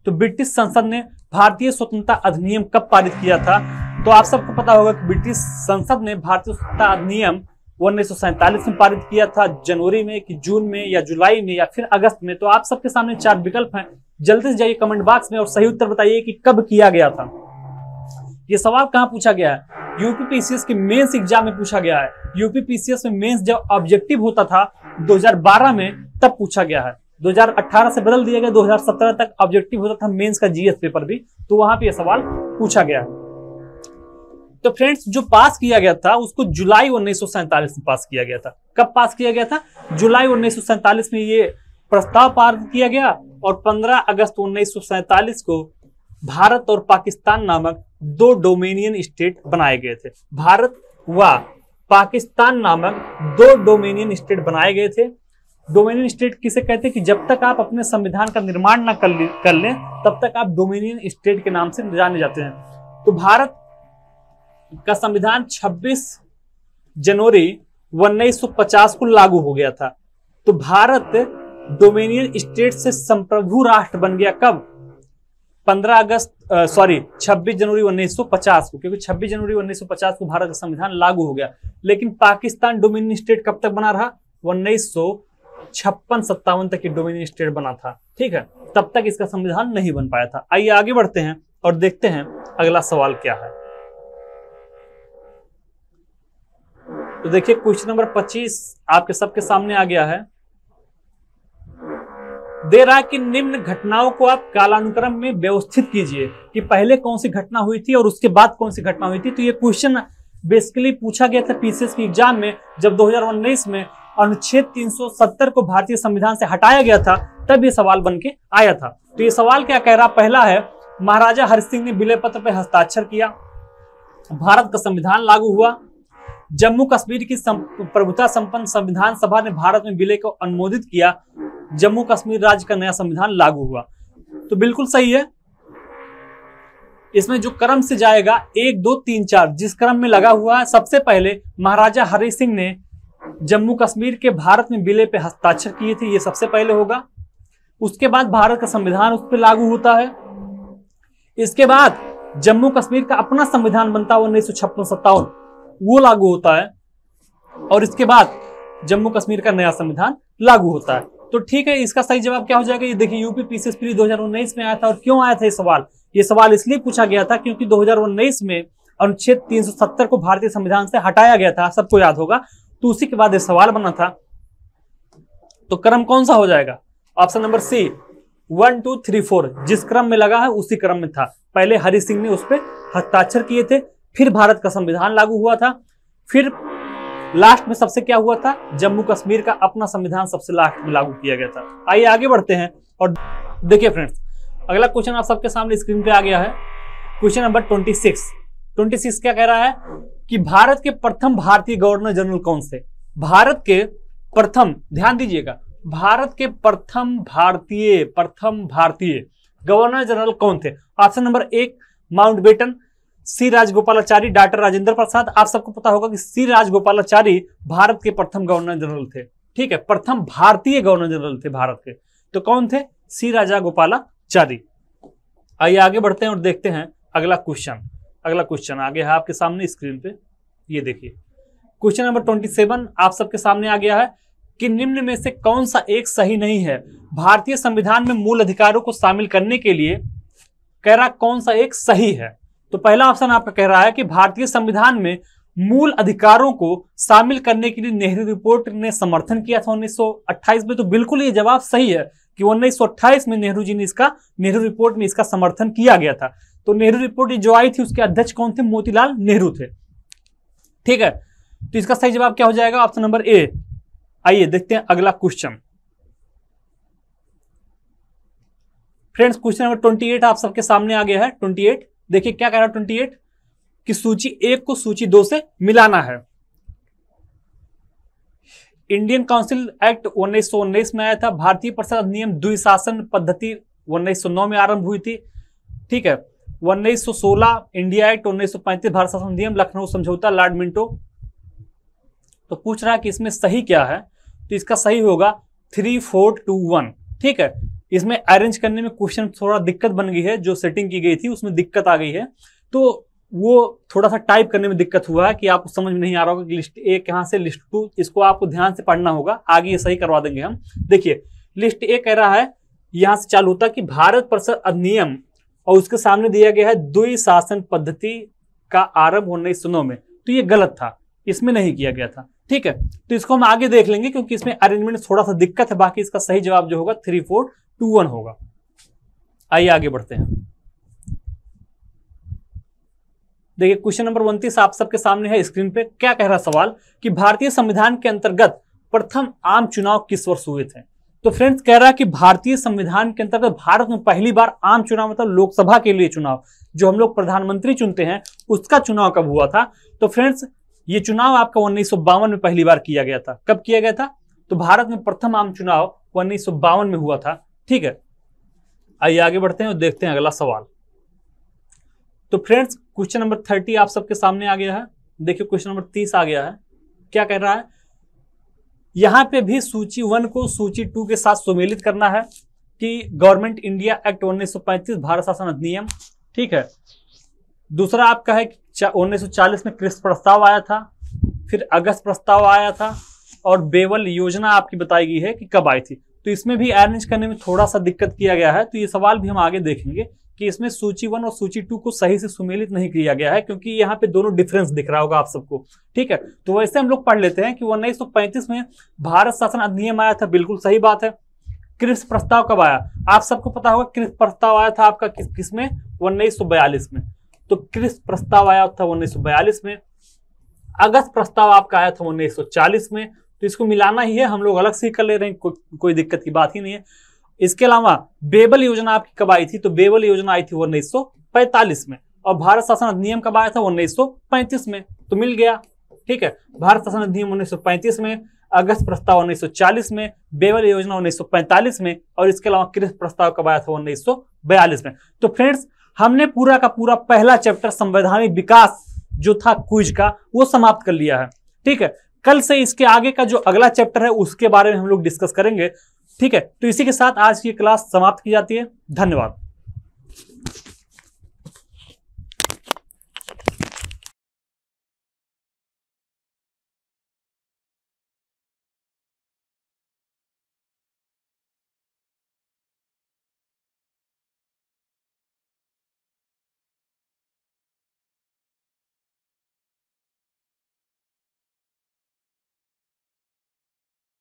Speaker 1: तो ब्रिटिश संसद ने भारतीय स्वतंत्रता अधिनियम कब पारित किया था तो आप सबको पता होगा कि ब्रिटिश संसद ने भारतीय स्वतंत्रता अधिनियम उन्नीस में पारित किया था जनवरी में कि जून में या जुलाई में या फिर अगस्त में तो आप सबके सामने चार विकल्प हैं जल्दी से जाइए कमेंट बॉक्स में और सही उत्तर बताइए कि कब किया गया था ये सवाल कहाँ पूछा गया है यूपी पीसीएस के मेंस एग्जाम में पूछा गया है यूपी पीसीएस में मेंस जब ऑब्जेक्टिव होता था 2012 में तब पूछा गया है 2018 से बदल दिया गया 2017 तक ऑब्जेक्टिव होता था मेंस का जीएस पेपर भी तो वहां पे यह सवाल पूछा गया है तो फ्रेंड्स जो पास किया गया था उसको जुलाई उन्नीस में पास किया गया था कब पास किया गया था जुलाई उन्नीस में ये प्रस्ताव पारित किया गया और 15 अगस्त उन्नीस को भारत और पाकिस्तान नामक दो डोमिनियन स्टेट बनाए गए थे भारत व पाकिस्तान नामक दो डोमिनियन स्टेट बनाए गए थे डोमिनियन स्टेट किसे कहते हैं कि जब तक आप अपने संविधान का निर्माण न कर लें तब तक आप डोमिनियन स्टेट के नाम से जाने जाते हैं तो भारत का संविधान 26 जनवरी 1950 को लागू हो गया था तो भारत डोमिनियन स्टेट से संप्रभु राष्ट्र बन गया कब 15 अगस्त सॉरी 26 जनवरी 1950 को क्योंकि 26 जनवरी 1950 को भारत का संविधान लागू हो गया लेकिन पाकिस्तान डोमिनियन स्टेट कब तक बना रहा उन्नीस सौ छप्पन सत्तावन तक ये डोमिनियन स्टेट बना था ठीक है तब तक इसका संविधान नहीं बन पाया था आइए आगे बढ़ते हैं और देखते हैं अगला सवाल क्या है तो देखिए क्वेश्चन नंबर 25 आपके सबके सामने आ गया है दे रहा है कि निम्न घटनाओं को आप कालानुक्रम में व्यवस्थित कीजिए कि पहले कौन सी घटना हुई थी और उसके बाद कौन सी घटना हुई थी तो ये क्वेश्चन बेसिकली पूछा गया था पीसीएस की एग्जाम में जब दो में अनुच्छेद 370 को भारतीय संविधान से हटाया गया था तब ये सवाल बन के आया था तो ये सवाल क्या कह रहा पहला है महाराजा हरि सिंह ने विलय पत्र पर हस्ताक्षर किया भारत का संविधान लागू हुआ जम्मू कश्मीर की प्रभुता संपन्न संविधान सभा ने भारत में विलय को अनुमोदित किया जम्मू कश्मीर राज्य का नया संविधान लागू हुआ तो बिल्कुल सही है इसमें जो क्रम से जाएगा एक दो तीन चार जिस क्रम में लगा हुआ है सबसे पहले महाराजा हरि सिंह ने जम्मू कश्मीर के भारत में विलय पे हस्ताक्षर किए थे ये सबसे पहले होगा उसके बाद भारत का संविधान उस पर लागू होता है इसके बाद जम्मू कश्मीर का अपना संविधान बनता है उन्नीस सौ छप्पन सत्तावन वो लागू होता है और इसके बाद जम्मू कश्मीर का नया संविधान लागू होता है तो ठीक है इसका सही जवाब क्या हो जाएगा ये देखिए यूपी पीसीएस प्री दो में आया था और क्यों आया था ये सवाल ये सवाल इसलिए पूछा गया था क्योंकि दो में अनुच्छेद 370 को भारतीय संविधान से हटाया गया था सबको याद होगा तो उसी के बाद ये सवाल बना था तो क्रम कौन सा हो जाएगा option number C one two three four जिस क्रम में लगा है उसी क्रम में था पहले हरि सिंह ने उस पर हस्ताक्षर किए थे फिर भारत का संविधान लागू हुआ था फिर लास्ट में सबसे क्या हुआ था जम्मू कश्मीर का अपना संविधान सबसे लास्ट में लागू किया गया था आइए आगे बढ़ते हैं और देखिए फ्रेंड्स अगला क्वेश्चन आप सबके सामने स्क्रीन पे आ गया है question number twenty six twenty six क्या कह रहा है कि भारत के प्रथम भारतीय गवर्नर जनरल कौन से भारत के प्रथम ध्यान दीजिएगा भारत के प्रथम भारतीय प्रथम भारतीय गवर्नर जनरल कौन थे ऑप्शन नंबर एक Mountbatten C Rajagopalachari doctor Rajendra Prasad आप सबको पता होगा कि सी राजगोपालाचारी भारत के प्रथम गवर्नर जनरल थे ठीक है प्रथम भारतीय गवर्नर जनरल थे भारत के तो कौन थे सी राजा गोपालाचारी आइए आगे बढ़ते हैं और देखते हैं अगला क्वेश्चन अगला क्वेश्चन आगे है आपके सामने स्क्रीन पे ये देखिए क्वेश्चन नंबर ट्वेंटी सेवन आप सबके सामने आ गया है कि निम्न में से कौन सा एक सही नहीं है भारतीय संविधान में मूल अधिकारों को शामिल करने के लिए कह रहा कौन सा एक सही है तो पहला ऑप्शन आपका कह रहा है कि भारतीय संविधान में मूल अधिकारों को शामिल करने के लिए नेहरू रिपोर्ट ने समर्थन किया था 1928 में तो बिल्कुल ये जवाब सही है कि 1928 में नेहरू जी ने इसका नेहरू रिपोर्ट में इसका समर्थन किया गया था तो नेहरू रिपोर्ट जो आई थी उसके अध्यक्ष कौन थे मोतीलाल नेहरू थे ठीक है तो इसका सही जवाब क्या हो जाएगा ऑप्शन नंबर ए आइए देखते हैं अगला question friends question number eight आप सबके सामने आ गया है एट देखिए क्या कह रहा है ट्वेंटी एट कि सूची एक को सूची दो से मिलाना है इंडियन काउंसिल एक्ट उन्नीस सौ उन्नीस में आया था भारतीय परिषद अधिनियम द्विशासन पद्धति 1909 में आरंभ हुई थी ठीक है 1916 इंडिया एक्ट पैंतीस भारत शासन अधिनियम लखनऊ समझौता लॉर्ड मिंटो तो पूछ रहा है कि इसमें सही क्या है तो इसका सही होगा थ्री फोर टू वन ठीक है इसमें अरेंज करने में क्वेश्चन थोड़ा दिक्कत बन गई है जो सेटिंग की गई थी उसमें दिक्कत आ गई है तो वो थोड़ा सा टाइप करने में दिक्कत हुआ है कि आपको समझ में नहीं आ रहा होगा कि लिस्ट ए कहाँ से लिस्ट टू इसको आपको ध्यान से पढ़ना होगा आगे ये सही करवा देंगे हम देखिए लिस्ट ए कह रहा है यहाँ से चालू होता है कि भारत परिषद अधिनियम और उसके सामने दिया गया है दुई शासन पद्धति का आरंभ उन्नीस सुनो में तो ये गलत था इसमें नहीं किया गया था ठीक है तो इसको हम आगे देख लेंगे क्योंकि इसमें अरेंजमेंट थोड़ा सा दिक्कत है बाकी इसका सही जवाब जो होगा थ्री फोर टू वन होगा आइए आगे बढ़ते हैं देखिए क्वेश्चन नंबर उनतीस आप सबके सामने है स्क्रीन पे क्या कह रहा सवाल कि भारतीय संविधान के अंतर्गत प्रथम आम चुनाव किस वर्ष हुए थे तो फ्रेंड्स कह रहा है कि भारतीय संविधान के अंतर्गत भारत में पहली बार आम चुनाव मतलब लोकसभा के लिए चुनाव जो हम लोग प्रधानमंत्री चुनते हैं उसका चुनाव कब हुआ था तो फ्रेंड्स ये चुनाव आपका उन्नीस में पहली बार किया गया था कब किया गया था तो भारत में प्रथम आम चुनाव उन्नीस में हुआ था ठीक है आइए आगे बढ़ते हैं और देखते हैं अगला सवाल तो फ्रेंड्स क्वेश्चन नंबर थर्टी आप सबके सामने आ गया है देखिए क्वेश्चन नंबर तीस आ गया है क्या कह रहा है यहां पे भी सूची वन को सूची टू के साथ सुमेलित करना है कि गवर्नमेंट इंडिया एक्ट 1935 भारत शासन अधिनियम ठीक है दूसरा आपका है उन्नीस 1940 में कृष्ण प्रस्ताव आया था फिर अगस्त प्रस्ताव आया था और बेवल योजना आपकी बताई गई है कि कब आई थी तो इसमें भी अरेंज करने में थोड़ा सा दिक्कत किया गया है तो ये सवाल भी हम आगे देखेंगे कि इसमें सूची वन और सूची टू को सही से सुमेलित नहीं किया गया है क्योंकि यहाँ पे दोनों डिफरेंस दिख रहा होगा आप सबको ठीक है तो वैसे हम लोग पढ़ लेते हैं कि उन्नीस में भारत शासन अधिनियम आया था बिल्कुल सही बात है कृष्ण प्रस्ताव कब आया आप सबको पता होगा कृष्ण प्रस्ताव आया था आपका किस किस में उन्नीस में तो कृष्ण प्रस्ताव आया था उन्नीस में अगस्त प्रस्ताव आपका आया था चालीस में तो इसको मिलाना ही है हम लोग अलग से कर ले रहे हैं को, कोई दिक्कत की बात ही नहीं है इसके अलावा बेबल योजना आपकी कब आई थी तो बेबल योजना आई थी उन्नीस में और भारत शासन अधिनियम कब आया था उन्नीस में तो मिल गया ठीक है भारत शासन अधिनियम पैंतीस में अगस्त प्रस्ताव 1940 में बेवल योजना 1945 में और इसके अलावा कृषि प्रस्ताव कब आया था 1942 में तो फ्रेंड्स हमने पूरा का पूरा पहला चैप्टर संवैधानिक विकास जो था क्विज का वो समाप्त कर लिया है ठीक है कल से इसके आगे का जो अगला चैप्टर है उसके बारे में हम लोग डिस्कस करेंगे ठीक है तो इसी के साथ आज की क्लास समाप्त की जाती है धन्यवाद